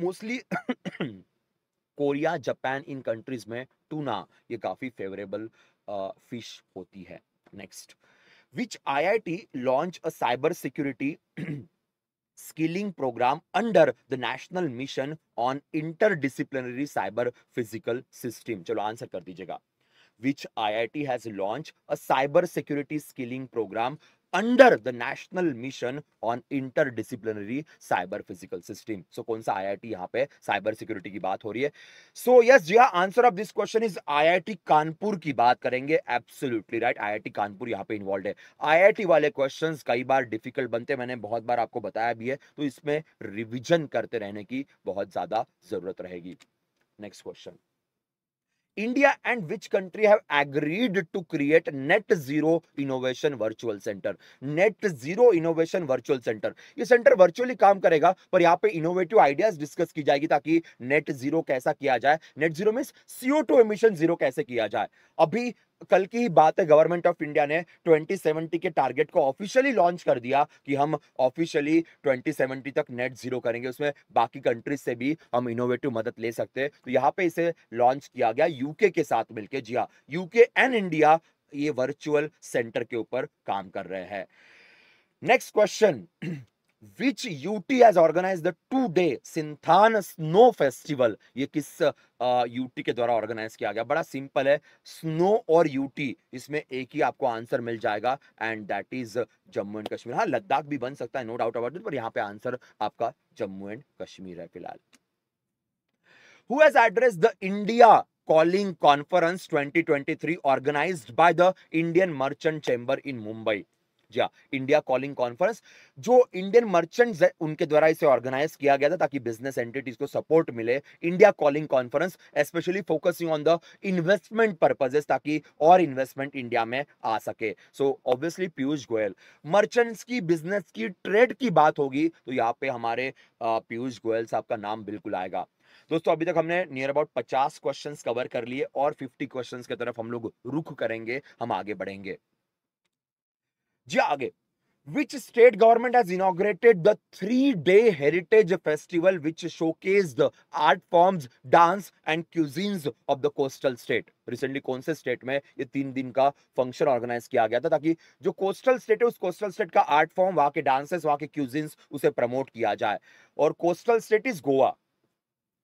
मोस्टली कोरिया जापान इन कंट्रीज में टूना ये काफी फेवरेबल फिश uh, होती है next which I I T launch a cyber security skilling program under the national mission on interdisciplinary cyber physical system chalo answer kar dijiyega which iit has launched a cyber security skilling program under the national mission on inter disciplinary cyber physical system so कौन सा आई I T यहाँ पे cyber security की बात हो रही है सो yes जी हाँ answer of this question is IIT आई टी कानपुर की बात करेंगे एब्सोल्युटली राइट आई आई टी कानपुर यहाँ पे इन्वॉल्व है आई आई टी वाले क्वेश्चन कई बार डिफिकल्ट बनते हैं मैंने बहुत बार आपको बताया भी है तो इसमें रिविजन करते रहने की बहुत ज्यादा जरूरत रहेगी next question India and which country have agreed to create Net Zero Innovation Virtual Center? Net Zero Innovation Virtual Center. ये सेंटर वर्चुअली काम करेगा पर यहाँ पे इनोवेटिव आइडियाज डिस्कस की जाएगी ताकि नेट जीरो कैसा किया जाए net zero mean CO two emission zero कैसे किया जाए अभी कल की ही बात है गवर्नमेंट ऑफ इंडिया ने 2070 के टारगेट को ऑफिशियली लॉन्च कर दिया कि हम ऑफिशियली 2070 तक नेट जीरो करेंगे उसमें बाकी कंट्रीज से भी हम इनोवेटिव मदद ले सकते हैं तो यहाँ पे इसे लॉन्च किया गया यूके के साथ मिलकर जी हाँ यूके एंड इंडिया ये वर्चुअल सेंटर के ऊपर काम कर रहे हैं next question which UT has organise the two day Sinthan snow festival ये किस यूटी के द्वारा ऑर्गेनाइज किया गया बड़ा सिंपल है स्नो और यूटी इसमें एक ही आपको आंसर मिल जाएगा and that is Jammu and Kashmir हाँ लद्दाख भी बन सकता है नो डाउट अबाउट इट पर यहाँ पे आंसर आपका जम्मू एंड कश्मीर है फिलहाल who has address the India Calling Conference 2023 organise by the Indian merchant Chamber in Mumbai या इंडिया कॉलिंग कॉन्फ्रेंस जो इंडियन मर्चेंट्स है उनके द्वारा इसे ऑर्गेनाइज किया गया था ताकि बिजनेस एंटिटीज को सपोर्ट मिले India calling conference specially focusing on the investment purposes ताकि और इन्वेस्टमेंट इंडिया में आ सके so obviously Piyush Goyal merchants की बिजनेस की ट्रेड की बात होगी तो यहाँ पे हमारे पीयूष गोयल साहब का नाम बिल्कुल आएगा दोस्तों अभी तक हमने नियर अबाउट 50 क्वेश्चंस कवर कर लिए और 50 क्वेश्चंस की तरफ हम लोग रुख करेंगे हम आगे बढ़ेंगे जी आगे which state government has inaugurated the three day heritage festival which showcase the art forms dance and cuisines of the coastal state recently कौन से स्टेट में ये तीन दिन का फंक्शन ऑर्गेनाइज किया गया था ताकि जो कोस्टल स्टेट है उस कोस्टल स्टेट का आर्ट फॉर्म वहां के डांसेस वहां के क्यूजींस उसे प्रमोट किया जाए और कोस्टल स्टेट इज गोवा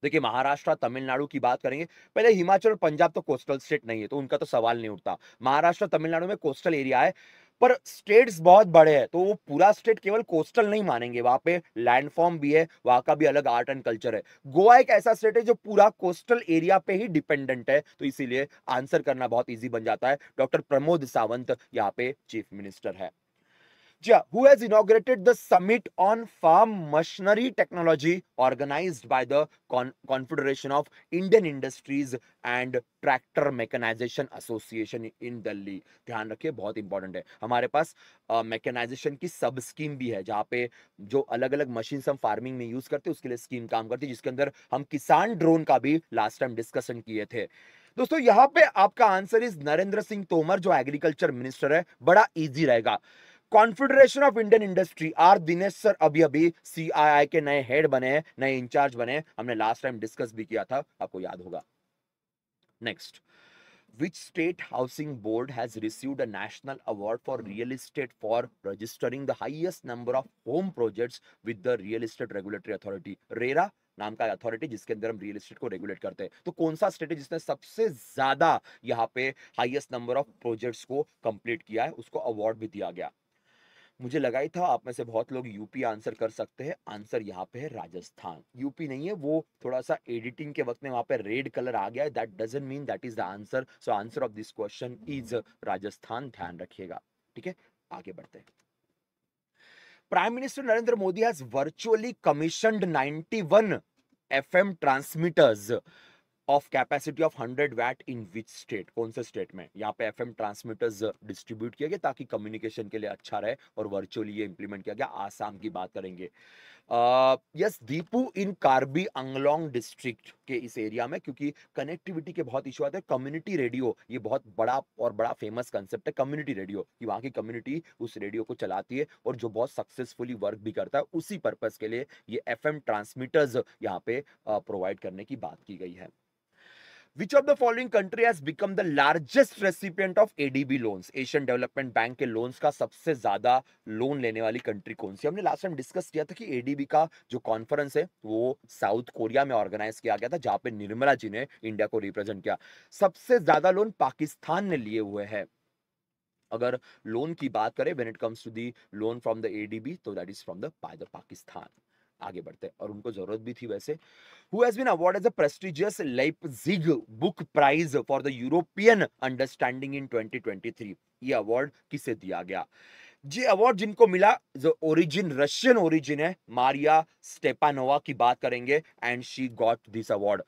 देखिए महाराष्ट्र तमिलनाडु की बात करेंगे पहले हिमाचल और पंजाब तो कोस्टल स्टेट नहीं है तो उनका तो सवाल नहीं उठता महाराष्ट्र तमिलनाडु में कोस्टल एरिया है पर स्टेट्स बहुत बड़े हैं तो वो पूरा स्टेट केवल कोस्टल नहीं मानेंगे वहां पे लैंडफॉर्म भी है वहां का भी अलग आर्ट एंड कल्चर है गोवा एक ऐसा स्टेट है जो पूरा कोस्टल एरिया पे ही डिपेंडेंट है तो इसीलिए आंसर करना बहुत ईजी बन जाता है डॉक्टर प्रमोद सावंत यहाँ पे चीफ मिनिस्टर है Anuja, who has inaugurated the summit on farm machinery technology organized by the Con Confederation of Indian Industries and tractor mechanisation association in Delhi ध्यान रखिए बहुत इंपॉर्टेंट है हमारे पास मैकेनाइजेशन uh, की सब स्कीम भी है जहाँ पे जो अलग अलग मशीन हम फार्मिंग में यूज करते हैं उसके लिए स्कीम काम करती है जिसके अंदर हम किसान ड्रोन का भी लास्ट टाइम डिस्कशन किए थे दोस्तों यहाँ पे आपका आंसर इज नरेंद्र सिंह तोमर जो एग्रीकल्चर मिनिस्टर है बड़ा इजी रहेगा confederation of Indian industry R Dinesh sir अभी अभी सीआईआई के नए हेड बने नए इंचार्ज बने हमने लास्ट टाइम डिस्कस भी किया था आपको याद होगा next which state housing board has receive a national award for real estate for registering the highest number of home project with the real estate regulatory authority RERA नाम का authority जिसके अंदर हम रियल इस्टेट को regulate करते हैं तो कौन सा स्टेट है जिसने सबसे ज्यादा यहाँ पे हाइएस्ट नंबर ऑफ प्रोजेक्ट्स को कंप्लीट किया है उसको अवार्ड भी दिया गया मुझे लगा ही था आप में से बहुत लोग यूपी आंसर कर सकते हैं आंसर यहाँ पे है राजस्थान यूपी नहीं है वो थोड़ा सा एडिटिंग के वक्त में वहाँ पे रेड कलर आ गया है that doesn't mean that is the answer so answer of this question is Rajasthan ध्यान रखिएगा ठीक है आगे बढ़ते हैं Prime Minister Narendra Modi has virtually commissioned 91 FM transmitters of capacity of hundred watt in which state कौन से स्टेट में यहाँ पे एफएम ट्रांसमीटर्स डिस्ट्रीब्यूट किया गया ताकि कम्युनिकेशन के लिए अच्छा रहे और वर्चुअली ये इंप्लीमेंट किया गया आसाम की बात करेंगे yes uh, Diphu in Karbi Anglong district के इस एरिया में क्योंकि कनेक्टिविटी के बहुत इशू आते हैं कम्युनिटी रेडियो ये बहुत बड़ा और बड़ा फेमस कंसेप्ट है कम्युनिटी रेडियो कि वहाँ की कम्युनिटी उस रेडियो को चलाती है और जो बहुत सक्सेसफुली वर्क भी करता है उसी पर्पज के लिए ये एफ एम ट्रांसमीटर्स यहाँ पे प्रोवाइड uh, करने की बात की गई है which of the following country has become the largest recipient of ADB loans? Asian development bank के लोन्स का सबसे ज्यादा लोन लेने वाली कंट्री कौन सी हमने लास्ट टाइम डिस्कस किया था कि एडीबी का जो कॉन्फ्रेंस है वो साउथ कोरिया में ऑर्गेनाइज किया गया था जहां पे निर्मला जी ने इंडिया को रिप्रेजेंट किया सबसे ज्यादा लोन पाकिस्तान ने लिए हुए है अगर लोन की बात करें when it comes to the loan from the ADB तो that is from the by the Pakistan आगे बढ़ते हैं और उनको जरूरत भी थी वैसे who has been prestigious Leipzig book prize for the European understanding in 2023 ये अवार्ड किसे दिया गया ये अवार्ड जिनको मिला जो ओरिजिन रशियन ओरिजिन है मारिया स्टेपानोवा की बात करेंगे and she got this award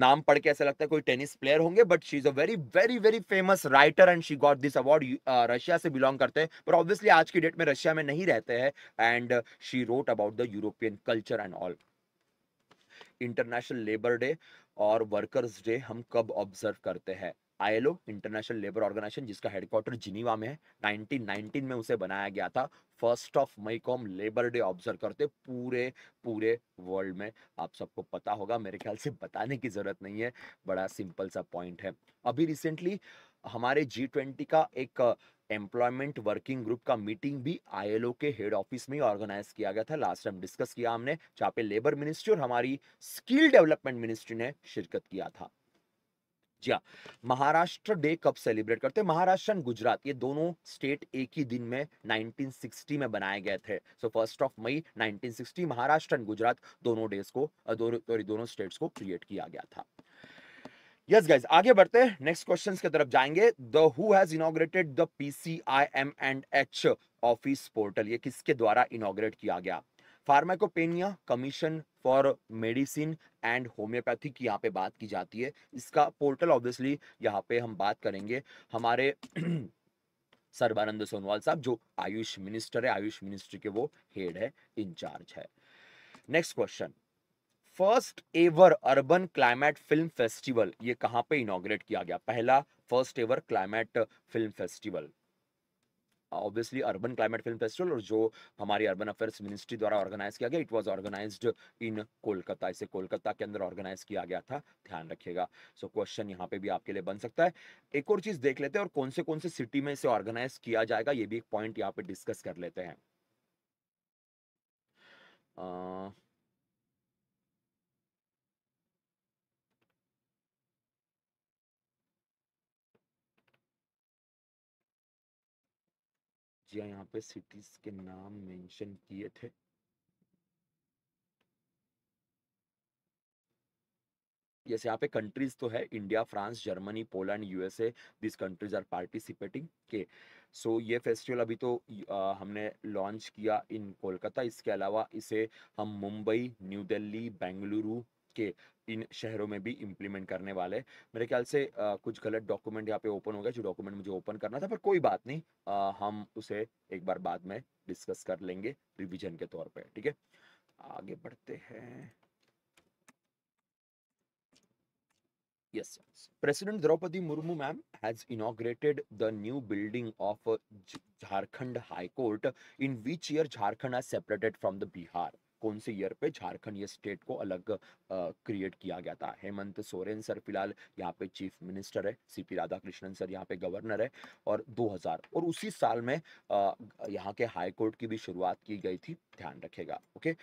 नाम पढ़ के ऐसा लगता है कोई टेनिस प्लेयर होंगे but she is a very very very famous writer and she got this award Russia से बिलोंग करते हैं पर ऑब्वियसली आज की डेट में रशिया में नहीं रहते हैं and she wrote about the European culture and all international labour day और वर्कर्स डे हम कब ऑब्जर्व करते हैं आईएलओ इंटरनेशनल लेबर ऑर्गेनाइजेशन जिसका हेडक्वार्टर जिनीवा में है 1919 में उसे बनाया गया था फर्स्ट ऑफ मई को हम लेबर डे ऑब्जर्व करते पूरे पूरे वर्ल्ड में आप सबको पता होगा मेरे ख्याल से बताने की जरूरत नहीं है बड़ा सिंपल सा पॉइंट है अभी रिसेंटली हमारे जी ट्वेंटी का एक एम्प्लॉयमेंट वर्किंग ग्रुप का मीटिंग भी आईएलओ के हेड ऑफिस में ही ऑर्गेनाइज किया गया था लास्ट टाइम डिस्कस किया हमने जहाँ पे लेबर मिनिस्ट्री और हमारी स्किल डेवलपमेंट मिनिस्ट्री ने शिरकत किया था जी हाँ, महाराष्ट्र डे कब सेलिब्रेट करते हैं महाराष्ट्र एंड गुजरात ये दोनों स्टेट एक ही दिन में 1960 में बनाए गए थे so first of May 1960 Maharashtra and Gujarat दोनों डेज को दोनों दोनों स्टेट्स को क्रिएट किया गया था यस yes आगे बढ़ते हैं नेक्स्ट क्वेश्चंस की तरफ जाएंगे the who has inaugurated the PCIM and H office portal ये किसके द्वारा इनोग्रेट किया गया pharmacopoeia commission for medicine and homoeopathy की यहाँ पे बात की जाती है इसका पोर्टल ऑब्वियसली यहाँ पे हम बात करेंगे हमारे *clears throat* सर्बानंद सोनवाल साहब जो आयुष मिनिस्टर है आयुष मिनिस्ट्री के वो हेड है इंचार्ज है next question first ever urban climate film festival ये कहाँ पे इनोग्रेट किया गया पहला first ever climate film festival obviously urban climate film festival और जो हमारी अर्बन अफेयर्स मिनिस्ट्री द्वारा ऑर्गेनाइज किया गया it was organise in Kolkata इसे कोलकाता के अंदर ऑर्गेनाइज किया गया था ध्यान रखिएगा सो क्वेश्चन यहाँ पे भी आपके लिए बन सकता है एक और चीज देख लेते हैं और कौन से कौन से सिटी में इसे ऑर्गेनाइज किया जाएगा ये भी एक पॉइंट यहाँ पे डिस्कस कर लेते हैं जी यहाँ पे सिटीज के नाम मेंशन किए थे जैसे यहाँ पे कंट्रीज तो है India France Germany Poland USA this countries are participating के सो ये फेस्टिवल अभी तो आ, हमने लॉन्च किया इन कोलकाता इसके अलावा इसे हम मुंबई न्यू दिल्ली बेंगलुरु के इन शहरों में भी इम्प्लीमेंट करने वाले मेरे ख्याल से आ, कुछ गलत डॉक्यूमेंट यहाँ पे ओपन हो गया जो डॉक्यूमेंट मुझे ओपन करना था पर कोई बात नहीं आ, हम उसे एक बार बाद में डिस्कस कर लेंगे रिविजन के तौर पर ठीक है आगे बढ़ते हैं president Droupadi Murmu ma'am has inaugurated the new building of Jharkhand high court in which year Jharkhand separated from the Bihar कौन से ईयर पे झारखंड ये स्टेट को अलग क्रिएट किया गया था हेमंत सोरेन सर फिलहाल यहाँ पे चीफ मिनिस्टर है सी पी राधाकृष्णन सर यहाँ पे गवर्नर है और 2000 और उसी साल में यहाँ के हाई कोर्ट की भी शुरुआत की गई थी ध्यान रखेगा ओके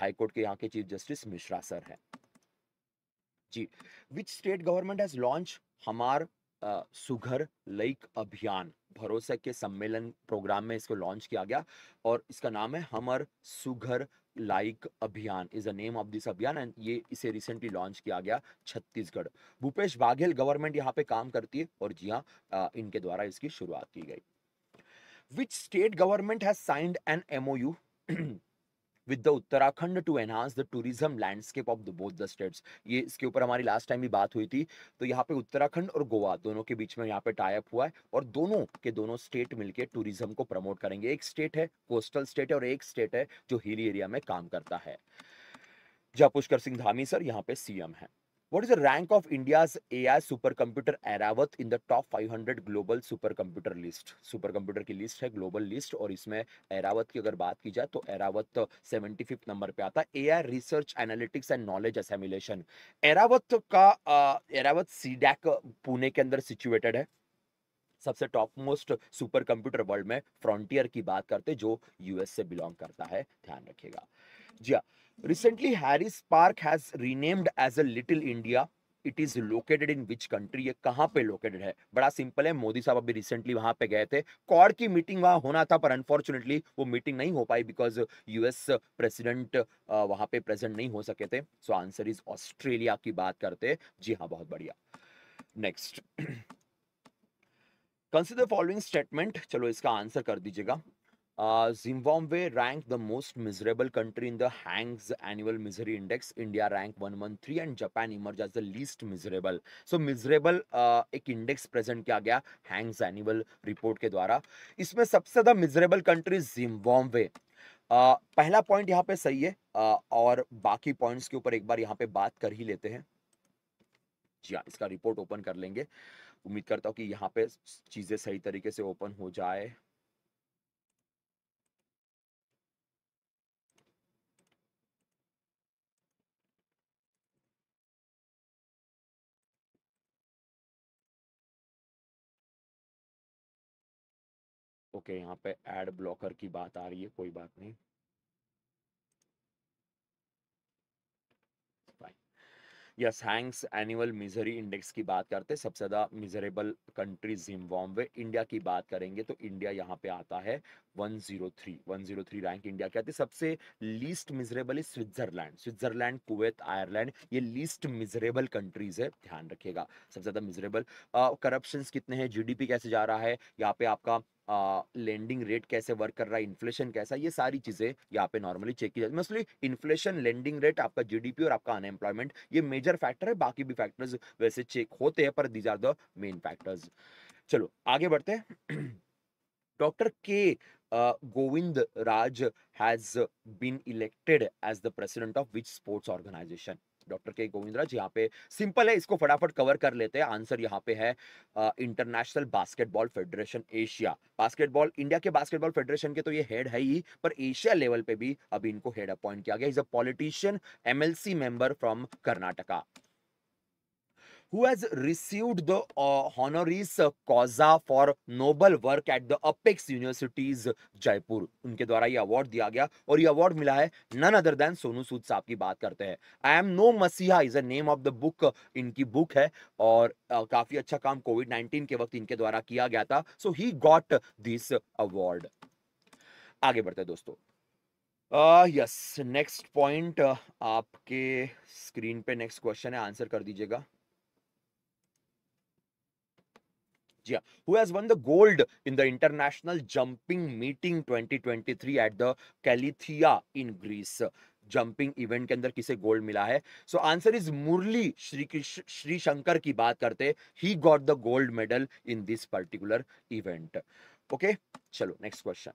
हाई कोर्ट के यहाँ के चीफ जस्टिस मिश्रा सर है जी which state government has launch Hamar Sughar Laika अभियान भरोसे के सम्मेलन प्रोग्राम में इसको लॉन्च किया गया और इसका नाम है Hamar Sughar Laika Abhiyan is the name of this abhiyan and ये इसे रिसेंटली लॉन्च किया गया छत्तीसगढ़ भूपेश बाघेल गवर्नमेंट यहाँ पे काम करती है और जी हाँ इनके द्वारा इसकी शुरुआत की गई which state government has signed an MoU with the Uttarakhand to enhance the tourism landscape of both the states ये इसके ऊपर हमारी लास्ट टाइम भी बात हुई थी तो यहाँ पे उत्तराखंड और गोवा दोनों के बीच में यहाँ पे टाइप हुआ है और दोनों के दोनों स्टेट मिलकर टूरिज्म को प्रमोट करेंगे एक स्टेट है कोस्टल स्टेट है और एक स्टेट है जो हिली एरिया में काम करता है जय पुष्कर सिंह धामी सर यहाँ पे सीएम है What is the rank of India's AI supercomputer Aravat in the top 500 global supercomputer list? Supercomputer की list है global list और इसमें एरावत की अगर बात की जाए तो एरावत 75th number पे आता है AI research analytics and knowledge assimilation. Airavat का uh, एरावत सीडैक पुणे के अंदर situated है सबसे top most super computer world में फ्रंटियर की बात करते जो यूएस से बिलोंग करता है ध्यान रखिएगा जी हाँ recently Harris Park has renamed as a little India it is located in which country ये कहाँ पे लोकेटेड है बड़ा सिंपल है मोदी साहब अभी रिसेंटली वहां पे गए थे कॉड की मीटिंग वहां होना था पर अनफॉर्चुनेटली वो मीटिंग नहीं हो पाई बिकॉज यूएस प्रेसिडेंट वहां पे प्रेजेंट नहीं हो सके थे सो आंसर इज ऑस्ट्रेलिया की बात करते जी हाँ बहुत बढ़िया नेक्स्ट कंसिडर फॉलोइंग स्टेटमेंट चलो इसका आंसर कर दीजिएगा Zimbabwe rank the most miserable country in the Hanke's annual misery index India rank ranked 113 and Japan emerged as the least miserable. So miserable uh, एक इंडेक्स प्रेजेंट किया गया Hanks annual report के द्वारा इसमें सबसे ज्यादा मिजरेबल कंट्री जिम्बाब्वे पहला point यहाँ पे सही है uh, और बाकी पॉइंट्स के ऊपर एक बार यहाँ पे बात कर ही लेते हैं जी हाँ इसका रिपोर्ट ओपन कर लेंगे उम्मीद करता हूँ कि यहाँ पे चीज़ें सही तरीके से ओपन हो जाए ओके यहाँ पे एड ब्लॉकर की बात आ रही है कोई बात नहीं yes Hanke's annual misery index की बात करते हैं सबसे ज़्यादा मिजरेबल कंट्री जिम्बॉम्बे इंडिया की बात करेंगे तो इंडिया यहाँ पे आता है 103 103 रैंक इंडिया सबसे least miserable Switzerland Switzerland Kuwait Ireland ये लीस्ट मिजरेबल कंट्रीज है ध्यान रखिएगा सबसे ज्यादा मिजरेबल करप्शन कितने हैं जीडीपी कैसे जा रहा है यहाँ पे आपका लेंडिंग रेट कैसे वर्क कर रहा है इन्फ्लेशन कैसा ये सारी चीज़ें यहाँ पे नॉर्मली चेक की जाती है इन्फ्लेशन लेंडिंग रेट आपका जीडीपी और आपका अनएम्प्लॉयमेंट ये मेजर फैक्टर है बाकी भी फैक्टर्स वैसे चेक होते हैं पर these are the main factors चलो आगे बढ़ते हैं डॉक्टर *clears throat* के uh, Govind Raj has been elected as the president of which sports organization? Doctor K Govindaraj यहाँ पे सिंपल है इसको फटाफट कवर कर लेते हैं आंसर यहाँ पे है international basketball federation Asia basketball India के बास्केटबॉल फेडरेशन के तो ये हेड है ही पर एशिया लेवल पे भी अभी इनको हेड अपॉइंट किया गया is a politician MLC member from Karnataka who has received the uh, honoris causa for noble work at the apex universities Jaipur उनके द्वारा ये अवार्ड दिया गया और ये अवार्ड मिला है none other than Sonu Sood साहब की बात करते हैं I am no messiah is a name of the book इनकी बुक है और uh, काफी अच्छा काम कोविड नाइन्टीन के वक्त इनके द्वारा किया गया था so he got this award आगे बढ़ते दोस्तों यस नेक्स्ट पॉइंट आपके स्क्रीन पे नेक्स्ट क्वेश्चन है आंसर कर दीजिएगा Georgia, हाँ, who has won the gold in the International Jumping Meeting 2023 at the Calithea in Greece. Jumping event के अंदर किसे गोल्ड मिला है so answer is Murali Sree Sreeshankar की बात करते he got the gold medal in this particular event okay चलो next question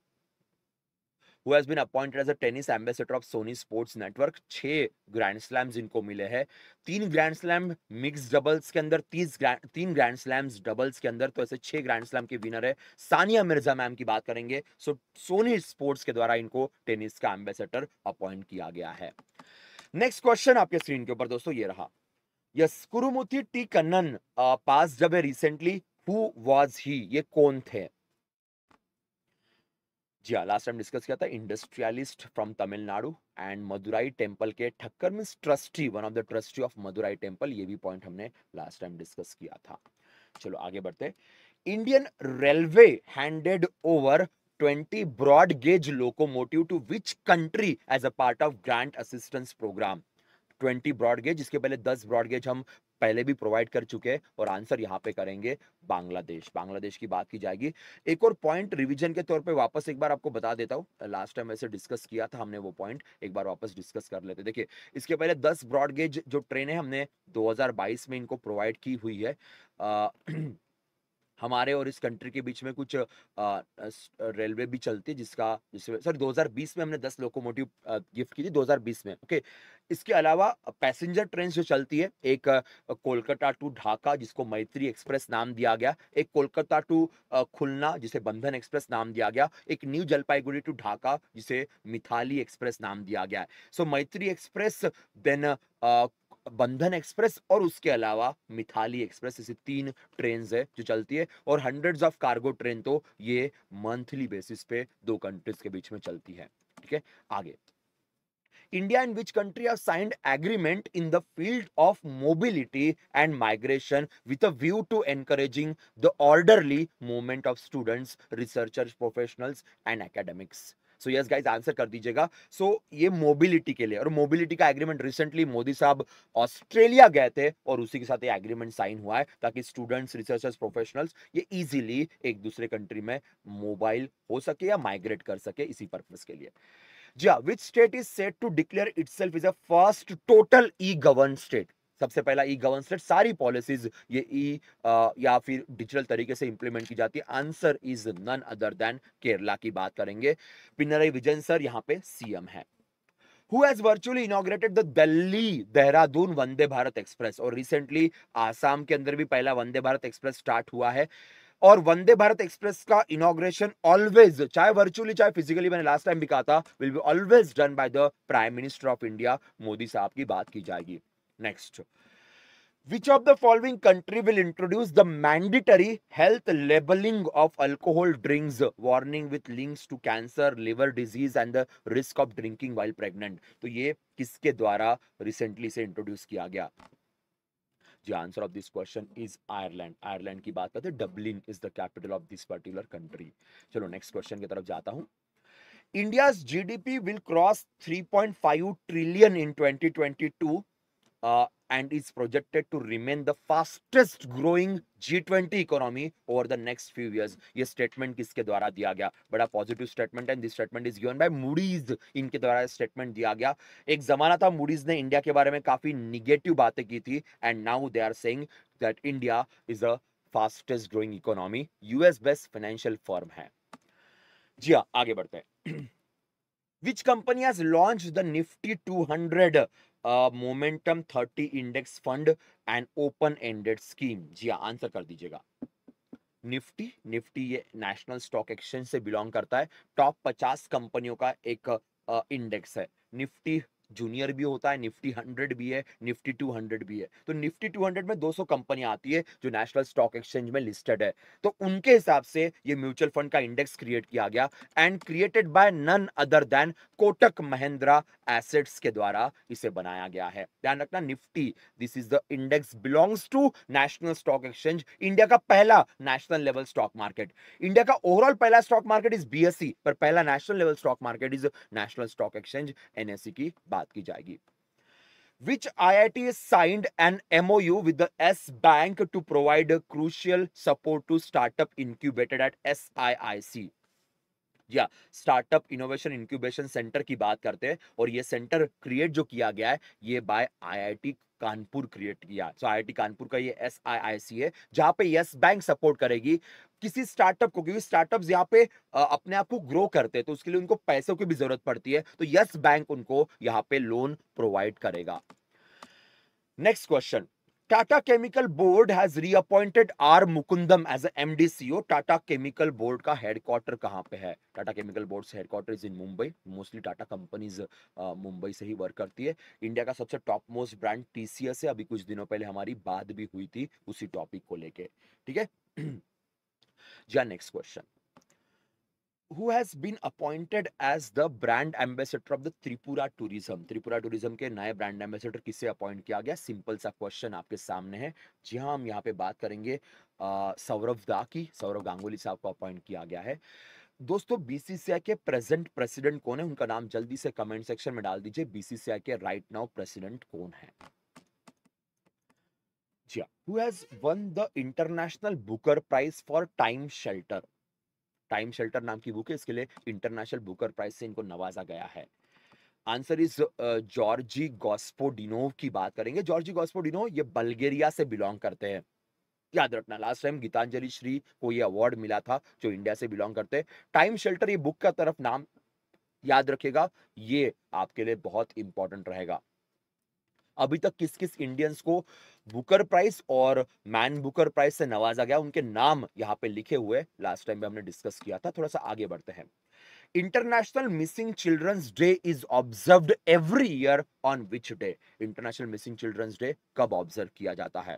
who has been appointed as a tennis ambassador of Sony sports network छह ग्रैंड स्लैम इनको मिले हैं तीन ग्रैंड स्लैम मिक्स डबल्स के अंदर तीस तीन ग्रैंड स्लैम डबल्स के अंदर तो ऐसे छह ग्रैंड स्लैम के विनर है सानिया मिर्जा मैम की बात करेंगे सो सोनी स्पोर्ट्स के द्वारा इनको टेनिस का एम्बेसडर अपॉइंट किया गया है नेक्स्ट क्वेश्चन आपके स्क्रीन के ऊपर दोस्तों ये रहा yes Karumuttu T Kannan pass जब है रिसेंटली हु वाज ही ये कौन थे जी हाँ लास्ट टाइम डिस्कस किया था industrialist from Tamil Nadu and Madurai temple के ठक्कर mean trustee one of the trustee of Madurai temple ये भी पॉइंट हमने लास्ट टाइम डिस्कस किया था चलो आगे बढ़ते Indian railway handed over 20 broad gauge locomotive to which country as a part of grant assistance programme 20 broad gauge इसके पहले 10 ब्रॉड गेज हम पहले भी प्रोवाइड कर चुके हैं और आंसर यहाँ पे करेंगे बांग्लादेश बांग्लादेश की बात की जाएगी एक और पॉइंट रिवीजन के तौर पे वापस एक बार आपको बता देता हूँ लास्ट टाइम ऐसे डिस्कस किया था हमने वो पॉइंट एक बार वापस डिस्कस कर लेते देखिए इसके पहले दस ब्रॉडगेज जो ट्रेन है हमने 2022 में इनको प्रोवाइड की हुई है आ, *clears throat* हमारे और इस कंट्री के बीच में कुछ रेलवे भी चलती है जिसका जिसमें सर 2020 में हमने 10 लोकोमोटिव गिफ्ट की थी 2020 में ओके इसके अलावा पैसेंजर ट्रेन जो चलती है एक कोलकाता टू ढाका जिसको मैत्री एक्सप्रेस नाम दिया गया एक कोलकाता टू खुलना जिसे बंधन एक्सप्रेस नाम दिया गया एक न्यू जलपाईगुड़ी टू ढाका जिसे मिथाली एक्सप्रेस नाम दिया गया है so so, Maitri express than Bandhan express और उसके अलावा मिथाली एक्सप्रेस ऐसी तीन ट्रेन है जो चलती है और हंड्रेड्स ऑफ कार्गो ट्रेन तो ये मंथली बेसिस पे दो कंट्रीज के बीच में चलती है ठीक है आगे India and which country are signed agreement in the field of mobility and migration with a view to encouraging the orderly movement of students researchers professionals and academics so yes guys answer कर दीजिएगा so so, ये mobility के लिए और mobility का agreement recently Modi साहब Australia गए थे और उसी के साथ ये एग्रीमेंट साइन हुआ है ताकि स्टूडेंट्स रिसर्चर्स प्रोफेशनल्स ये इजीली एक दूसरे कंट्री में मोबाइल हो सके या माइग्रेट कर सके इसी पर्पज के लिए जी which state is set to declare itself is a first total e govern state सबसे पहला ई गवर्न स्टेट सारी पॉलिसीज ये ई e, या फिर डिजिटल तरीके से इंप्लीमेंट की जाती है answer is none other than Kerala की बात करेंगे पिनरई विजन सर यहाँ पे सीएम है who has virtually inaugurated the Delhi Dehradun Vande Bharat Express और recently Assam के अंदर भी पहला Vande Bharat Express start हुआ है और वंदे भारत एक्सप्रेस का इनोग्रेशन ऑलवेज चाहे वर्चुअली चाहे फिजिकली मैंने लास्ट टाइम भी कहा था will be always done by the prime minister of India Modi साहब की बात की जाएगी next which of the following country will introduce the mandatory health labeling of alcohol drinks warning with links to cancer liver disease and the risk of drinking while pregnant तो ye kiske dwara recently se introduce kiya gaya The answer of this question is Ireland. Ireland की बात करते हैं Dublin is the capital of this particular country. चलो next question की तरफ जाता हूँ India's GDP will cross 3.5 trillion in 2022. Uh, and is projected to remain the fastest growing G20 economy over the next few years. ये statement किसके द्वारा दिया गया बड़ा positive statement and this statement is given by Moody's. इनके द्वारा statement दिया गया एक जमाना था Moody's ने India के बारे में काफी negative बातें की थी and now they are saying that India is a fastest growing economy. US best financial firm है जी हाँ आगे बढ़ते हैं Which company has launched the Nifty 200 momentum thirty index fund and open ended scheme जी हाँ, आंसर कर दीजिएगा निफ्टी निफ्टी ये नेशनल स्टॉक एक्सचेंज से बिलोंग करता है टॉप पचास कंपनियों का एक इंडेक्स है निफ्टी जूनियर भी होता है निफ्टी हंड्रेड भी है निफ्टी टू हंड्रेड भी है तो निफ्टी टू हंड्रेड में दो सौ कंपनियां आती है जो नेशनल स्टॉक एक्सचेंज में लिस्टेड है तो उनके हिसाब से ये म्यूचुअल फंड का इंडेक्स क्रिएट किया गया and created by none other than Kotak Mahindra assets के द्वारा इसे बनाया गया है ध्यान रखना Nifty this is the index belongs to national stock exchange India का पहला national level stock market India का ओवरऑल पहला स्टॉक मार्केट इज बी पर पहला national level stock market is national stock exchange NSC की बात बात की जाएगी which I I T signed an MOU with S bank to provide crucial support to startup support at S I I C या startup innovation incubation centre की बात करते हैं और ये सेंटर क्रिएट जो किया गया है ये बाय आईआईटी कानपुर क्रिएट किया सो so, आईआईटी कानपुर का ये एस है जहां पे यस बैंक सपोर्ट करेगी किसी स्टार्टअप को क्योंकि स्टार्टअप यहाँ पे अपने आप को ग्रो करते हैं तो उसके लिए उनको पैसों की भी जरूरत पड़ती है तो यस बैंक उनको यहाँ पे लोन प्रोवाइड करेगा next question board has reappointed R Mukundan as M D C O Tata chemical board का हेडक्वार्टर कहाँ पे है टाटा केमिकल बोर्ड से headquarter is in Mumbai mostly Tata companies Mumbai से ही वर्क करती है इंडिया का सबसे टॉप मोस्ट ब्रांड टीसीएस है अभी कुछ दिनों पहले हमारी बात भी हुई थी उसी टॉपिक को लेके ठीक है जा next question who has been appointed as the brand ambassador of the Tripura Tourism. Tripura Tourism के नए brand ambassador किसे appoint किया गया Simple सा question आपके सामने है जी हाँ हम यहाँ पे बात करेंगे सौरभ दा की सौरभ गांगुली साहब को appoint किया गया है दोस्तों बीसीसीआई के प्रेजेंट प्रेसिडेंट कौन है उनका नाम जल्दी से कमेंट सेक्शन में डाल दीजिए बीसीसीआई के राइट नाउ प्रेसिडेंट कौन है Jia, who has won the International Booker Prize for Time Shelter. Time shelter नाम की बुक है इसके लिए इंटरनेशनल बुकर प्राइज से इनको नवाजा गया है आंसर इज जॉर्जी गॉस्पोडिनो की बात करेंगे जॉर्जी गॉस्पोडिनो ये बल्गेरिया से बिलोंग करते हैं याद रखना लास्ट टाइम गीतांजलि श्री को ये अवार्ड मिला था जो इंडिया से बिलोंग करते हैं टाइम शेल्टर ये बुक का तरफ नाम याद रखेगा ये आपके लिए बहुत इंपॉर्टेंट रहेगा अभी तक किस किस इंडियंस को बुकर प्राइस और मैन बुकर प्राइस से नवाजा गया उनके नाम यहाँ पे लिखे हुए लास्ट टाइम भी हमने डिस्कस किया था थोड़ा सा आगे बढ़ते हैं international missing children's day is observe every year on which day international missing children's day कब ऑब्जर्व किया जाता है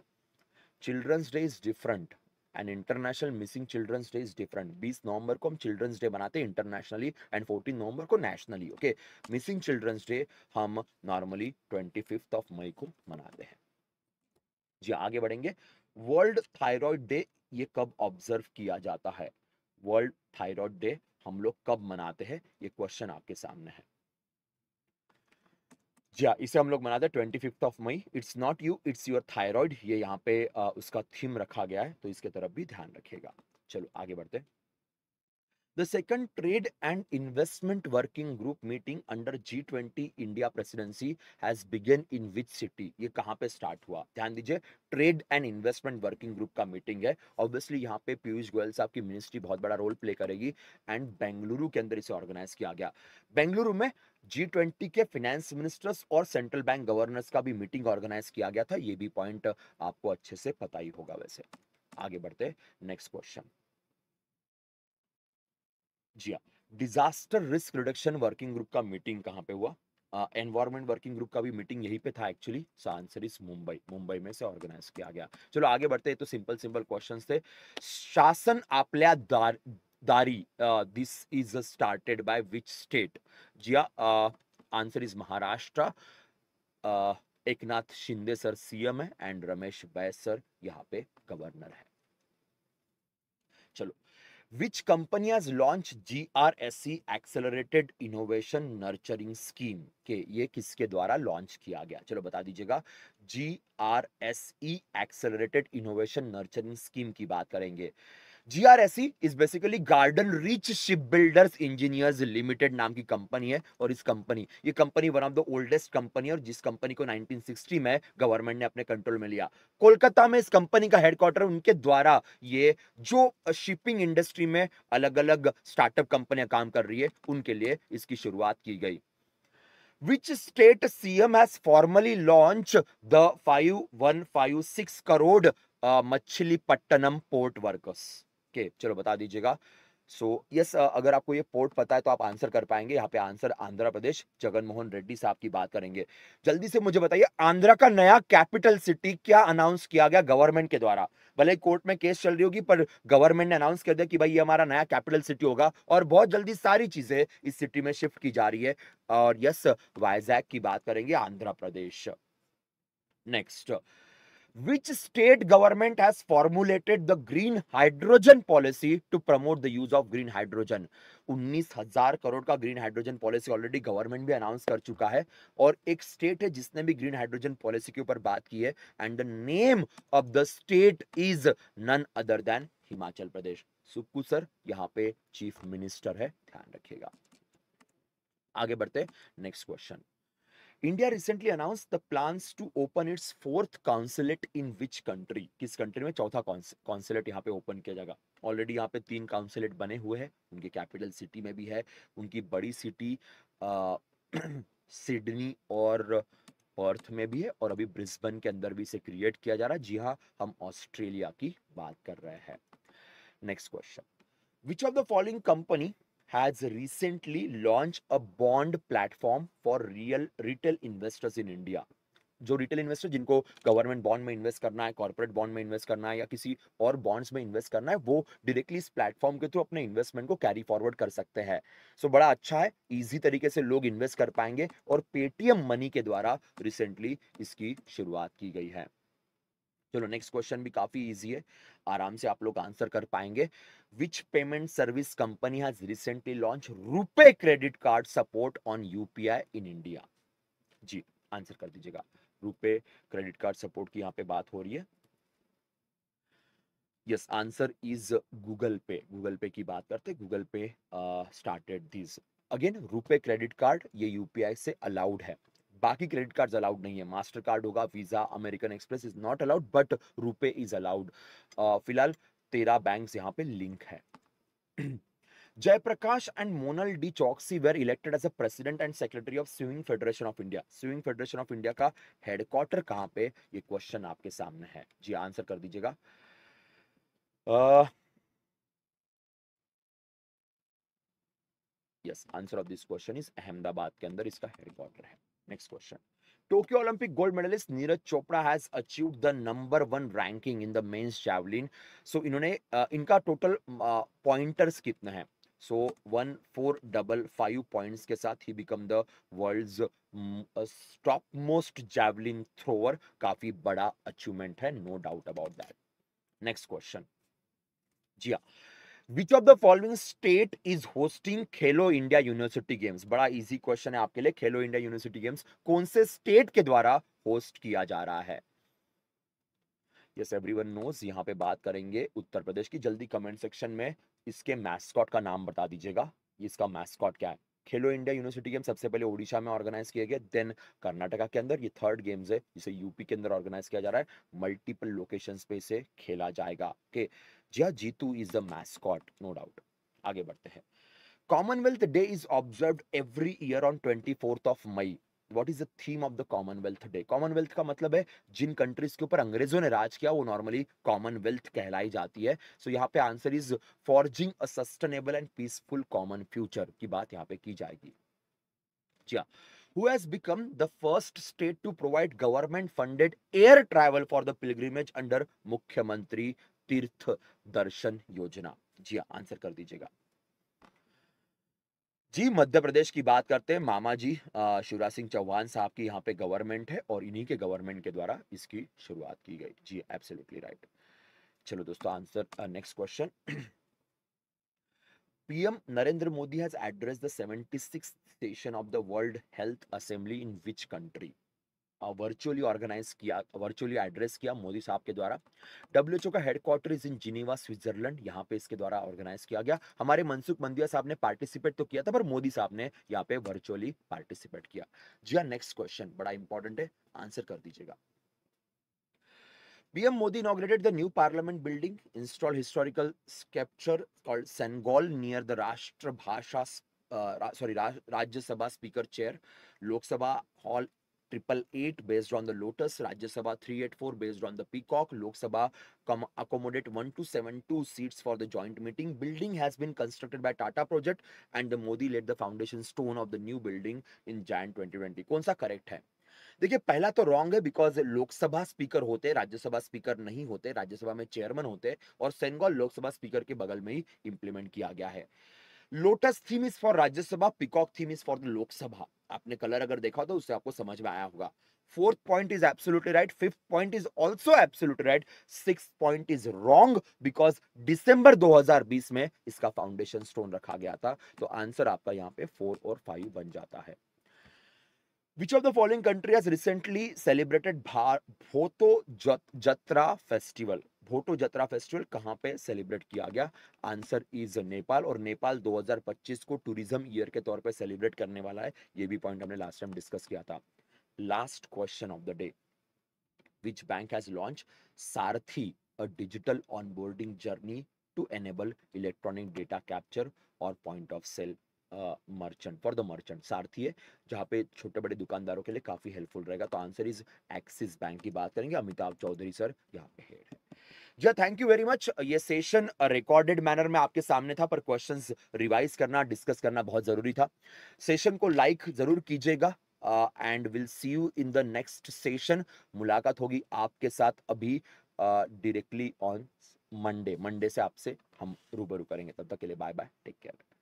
children's day is different and international missing children's day is different 20 नवंबर को हम चिल्ड्रंस डे मनाते हैं इंटरनेशनली एंड 14 नवंबर को nationally okay missing children's day हम नॉर्मली ट्वेंटी ऑफ मई को मनाते हैं जी आगे बढ़ेंगे वर्ल्ड थायराइड डे ये कब ऑब्जर्व किया जाता है वर्ल्ड थायराइड डे हम लोग कब मनाते हैं ये क्वेश्चन आपके सामने है जी इसे हम लोग मनाते हैं twenty fifth of May it's not you it's your thyroid ये यहाँ पे आ, उसका थीम रखा गया है तो इसके तरफ भी ध्यान रखिएगा चलो आगे बढ़ते the second trade and investment working group meeting under G twenty India presidency has began in which city ये कहाँ पे स्टार्ट हुआ ध्यान दीजिए trade and investment working group का मीटिंग है ऑब्वियसली यहाँ पे पीयूष गोयल साहब की मिनिस्ट्री बहुत बड़ा रोल प्ले करेगी एंड बेंगलुरु के अंदर इसे ऑर्गेनाइज किया गया बेंगलुरु में जी ट्वेंटी के फिनेंस मिनिस्टर्स और सेंट्रल बैंक गवर्नर्स का भी मीटिंग ऑर्गेनाइज किया गया था ये भी पॉइंट आपको अच्छे से पता ही होगा वैसे आगे बढ़ते नेक्स्ट क्वेश्चन जी हाँ disaster risk reduction working group का मीटिंग कहाँ पे हुआ एनवायरमेंट वर्किंग ग्रुप का भी मीटिंग यहीं पे था actually so answer is Mumbai Mumbai में से ऑर्गेनाइज किया गया चलो आगे बढ़ते हैं तो सिंपल सिंपल क्वेश्चंस थे शासन आपल्या Dari. Uh, this is started by which state? Jia, uh, answer is Maharashtra. Uh, Eknath Shinde sir CM hai, and Ramesh Bai sir sir pe governor hai. Chalo. which company has launched GRSC Accelerated Innovation Nurturing Scheme के ये किसके द्वारा launch किया गया चलो बता दीजिएगा GRSE Accelerated Innovation Nurturing Scheme की बात करेंगे uh, GRSE is basically garden reach ship builders engineers limited नाम की कंपनी है और इस कंपनी ये company one of the oldest company और जिस कंपनी को 1960 में गवर्नमेंट ने अपने कंट्रोल में लिया कोलकाता में इस कंपनी का हेडक्वार्टर उनके द्वारा ये जो शिपिंग इंडस्ट्री में अलग अलग स्टार्टअप कंपनियां काम कर रही है उनके लिए इसकी शुरुआत की गई which state cm has formally launched the 5156 crore uh, Patnam port workers okay चलो बता दीजिएगा so so, yes yes, uh, अगर आपको ये पोर्ट पता है तो आप आंसर कर पाएंगे यहाँ पे आंसर आंध्र प्रदेश जगनमोहन रेड्डी साहब की बात करेंगे जल्दी से मुझे बताइए आंध्र का नया कैपिटल सिटी क्या अनाउंस किया गया गवर्नमेंट के द्वारा भले कोर्ट में केस चल रही होगी पर गवर्नमेंट ने अनाउंस कर दिया कि भाई ये हमारा नया कैपिटल सिटी होगा और बहुत जल्दी सारी चीजें इस सिटी में शिफ्ट की जा रही है और यस वायजैक की बात करेंगे Andhra Pradesh next which state government has formulated the green hydrogen policy to promote the use of green hydrogen 19000 crore का green hydrogen policy already government भी अनाउंस कर चुका है और एक स्टेट है जिसने भी ग्रीन हाइड्रोजन पॉलिसी के ऊपर बात की है and the name of the state is none other than Himachal Pradesh Sukhu sir यहाँ पे चीफ मिनिस्टर है ध्यान रखिएगा आगे बढ़ते next question India recently announce the plans to open its fourth consulate in which country किस कंट्री में चौथा काउंसिलेट यहाँ पे ओपन किया जाएगा ऑलरेडी यहाँ पे तीन काउंसिलेट बने हुए हैं उनके कैपिटल सिटी में भी है उनकी बड़ी सिटी *clears throat* सिडनी और पर्थ में भी है और अभी ब्रिस्बन के अंदर भी इसे क्रिएट किया जा रहा है जी हाँ हम ऑस्ट्रेलिया की बात कर रहे हैं next question which of the following company has recently launched a bond platform for real retail investors in India. जो रिटेल इन्वेस्टर जिनको गवर्नमेंट बॉन्ड में इन्वेस्ट करना है कॉर्पोरेट बॉन्ड में इन्वेस्ट करना है या किसी और बॉन्ड्स में इन्वेस्ट करना है वो डायरेक्टली इस प्लेटफॉर्म के थ्रू अपने इन्वेस्टमेंट को कैरी फॉरवर्ड कर सकते हैं सो so, बड़ा अच्छा है इजी तरीके से लोग इन्वेस्ट कर पाएंगे और पेटीएम मनी के द्वारा रिसेंटली इसकी शुरुआत की गई है चलो नेक्स्ट क्वेश्चन भी काफी इजी है आराम से आप लोग आंसर कर पाएंगे which payment service company has recently launch RuPay credit card support on UPI in India जी आंसर कर दीजिएगा रुपे क्रेडिट कार्ड सपोर्ट की यहाँ पे बात हो रही है yes answer is Google Pay Google Pay की बात करते Google Pay started this again RuPay credit card ये यूपीआई से अलाउड है बाकी क्रेडिट कार्ड अलाउड नहीं है मास्टर कार्ड होगा Visa American Express is not allowed but RuPay is allowed फिलहाल तेरा बैंक यहाँ पे लिंक है *clears throat* Jayprakash and Monal D Chokshi were elected as a president and secretary of swimming federation of India swimming federation of India का headquarter कहाँ पे ये क्वेश्चन आपके सामने है जी आंसर कर दीजिएगा yes answer of this question is Ahmedabad के अंदर इसका हेडक्वार्टर है next question Tokyo Olympic gold medallist Neeraj Chopra has achieve the number one ranking in the men's javelin so इन्होंने इनका टोटल पॉइंटर्स कितना है so one four double five points के साथ ही become the world top most javelin thrower काफी बड़ा achievement है no doubt about that next question जी हाँ विच of the following state is hosting Khelo India university games बड़ा इजी क्वेश्चन है आपके लिए खेलो इंडिया यूनिवर्सिटी गेम्स कौन से स्टेट के द्वारा होस्ट किया जा रहा है यस एवरीवन नोस यहाँ पे बात करेंगे उत्तर प्रदेश की जल्दी कमेंट सेक्शन में इसके मैस्कॉट का नाम बता दीजिएगा इसका मैस्कॉट क्या है खेलो इंडिया यूनिवर्सिटी गेम सबसे पहले ओडिशा में ऑर्गेनाइज किए गए देन कर्नाटका के अंदर ये थर्ड गेम्स है जिसे यूपी के अंदर ऑर्गेनाइज किया जा रहा है मल्टीपल लोकेशंस पे इसे खेला जाएगा okay okay. Jiya Jitu is the mascot no doubt आगे बढ़ते हैं Commonwealth day is observe every year on twenty fourth of May what is the theme of the Commonwealth day Commonwealth का मतलब है जिन कंट्रीज के ऊपर अंग्रेजों ने राज किया वो नॉर्मली कॉमनवेल्थ कहलाई जाती है सो so, यहाँ पे answer is forging a sustainable and peaceful common future की बात यहाँ पे की जाएगी जी who has become the first state to provide government funded air travel for the pilgrimage under Mukhya Mantri तीर्थ दर्शन योजना जी आंसर हाँ, कर दीजिएगा जी मध्य प्रदेश की बात करते हैं मामा जी शिवराज सिंह चौहान साहब की यहाँ पे गवर्नमेंट है और इन्हीं के गवर्नमेंट के द्वारा इसकी शुरुआत की गई जी एब्सोल्युटली राइट चलो दोस्तों answer next question PM Narendra Modi has address the 76th session of the world health assembly in which country virtually organise किया वर्चुअली एड्रेस किया मोदी साहब के द्वारा डब्ल्यू एच ओ का headquarter is in Geneva Switzerland यहाँ पे इसके द्वारा ऑर्गेनाइज किया गया हमारे मनसुख मंदिया साहब ने पार्टिसिपेट तो किया था पर मोदी साहब ने यहाँ पे वर्चुअली पार्टिसिपेट किया जी हाँ नेक्स्ट क्वेश्चन बड़ा इंपॉर्टेंट है आंसर कर दीजिएगा PM Modi inaugurated the new parliament building install historical sculpture called Sengol near the राष्ट्र भाषा sorry Rajya Sabha speaker chair Lok Sabha hall triple eight based on the lotus Rajya Sabha three eight four based on the peacock Lok Sabha can accommodate one two seven two seats for the joint meeting building has been constructed by Tata project and the Modi late the foundation stone of the new building in Jan twenty twenty कौन सा correct है देखिए पहला तो wrong है because Lok Sabha speaker होते Rajya Sabha speaker नहीं होते राज्यसभा में चेयरमैन होते और सेंगोल लोकसभा स्पीकर के बगल में ही इंप्लीमेंट किया गया है lotus theme is for Rajya Sabha peacock theme is for the Lok Sabha आपने कलर अगर देखा तो उससे आपको समझ में आया होगा fourth point is absolutely right fifth point is also absolutely right sixth point is wrong because December 2020 में इसका फाउंडेशन स्टोन रखा गया था तो आंसर आपका यहाँ पे फोर और फाइव बन जाता है Which of the following country has recently celebrated Bhoto Jatra festival? भोटो जत्रा फेस्टिवल कहाँ पे सेलिब्रेट किया गया आंसर इज नेपाल और नेपाल 2025 को टूरिज्म ईयर के तौर पे सेलिब्रेट करने वाला है ये भी पॉइंट हमने लास्ट टाइम डिस्कस किया था last question of the day which bank has launch Sarthi a digital onboarding journey to enable electronic data capture और point of sale merchant for the merchant Sarthi है जहाँ पे छोटे बड़े दुकानदारों के लिए काफ़ी हेल्पफुल रहेगा तो आंसर इज एक्सिस बैंक की बात करेंगे अमिताभ चौधरी सर यहाँ पे हेड है जी थैंक यू वेरी मच ये सेशन रिकॉर्डेड मैनर में आपके सामने था पर क्वेश्चन रिवाइज करना डिस्कस करना बहुत ज़रूरी था सेशन को लाइक ज़रूर कीजिएगा and will see you in the next session मुलाकात होगी आपके साथ अभी डिरेक्टली ऑन मंडे मंडे से आपसे हम रूबरू करेंगे तब तक के लिए बाय बाय टेक केयर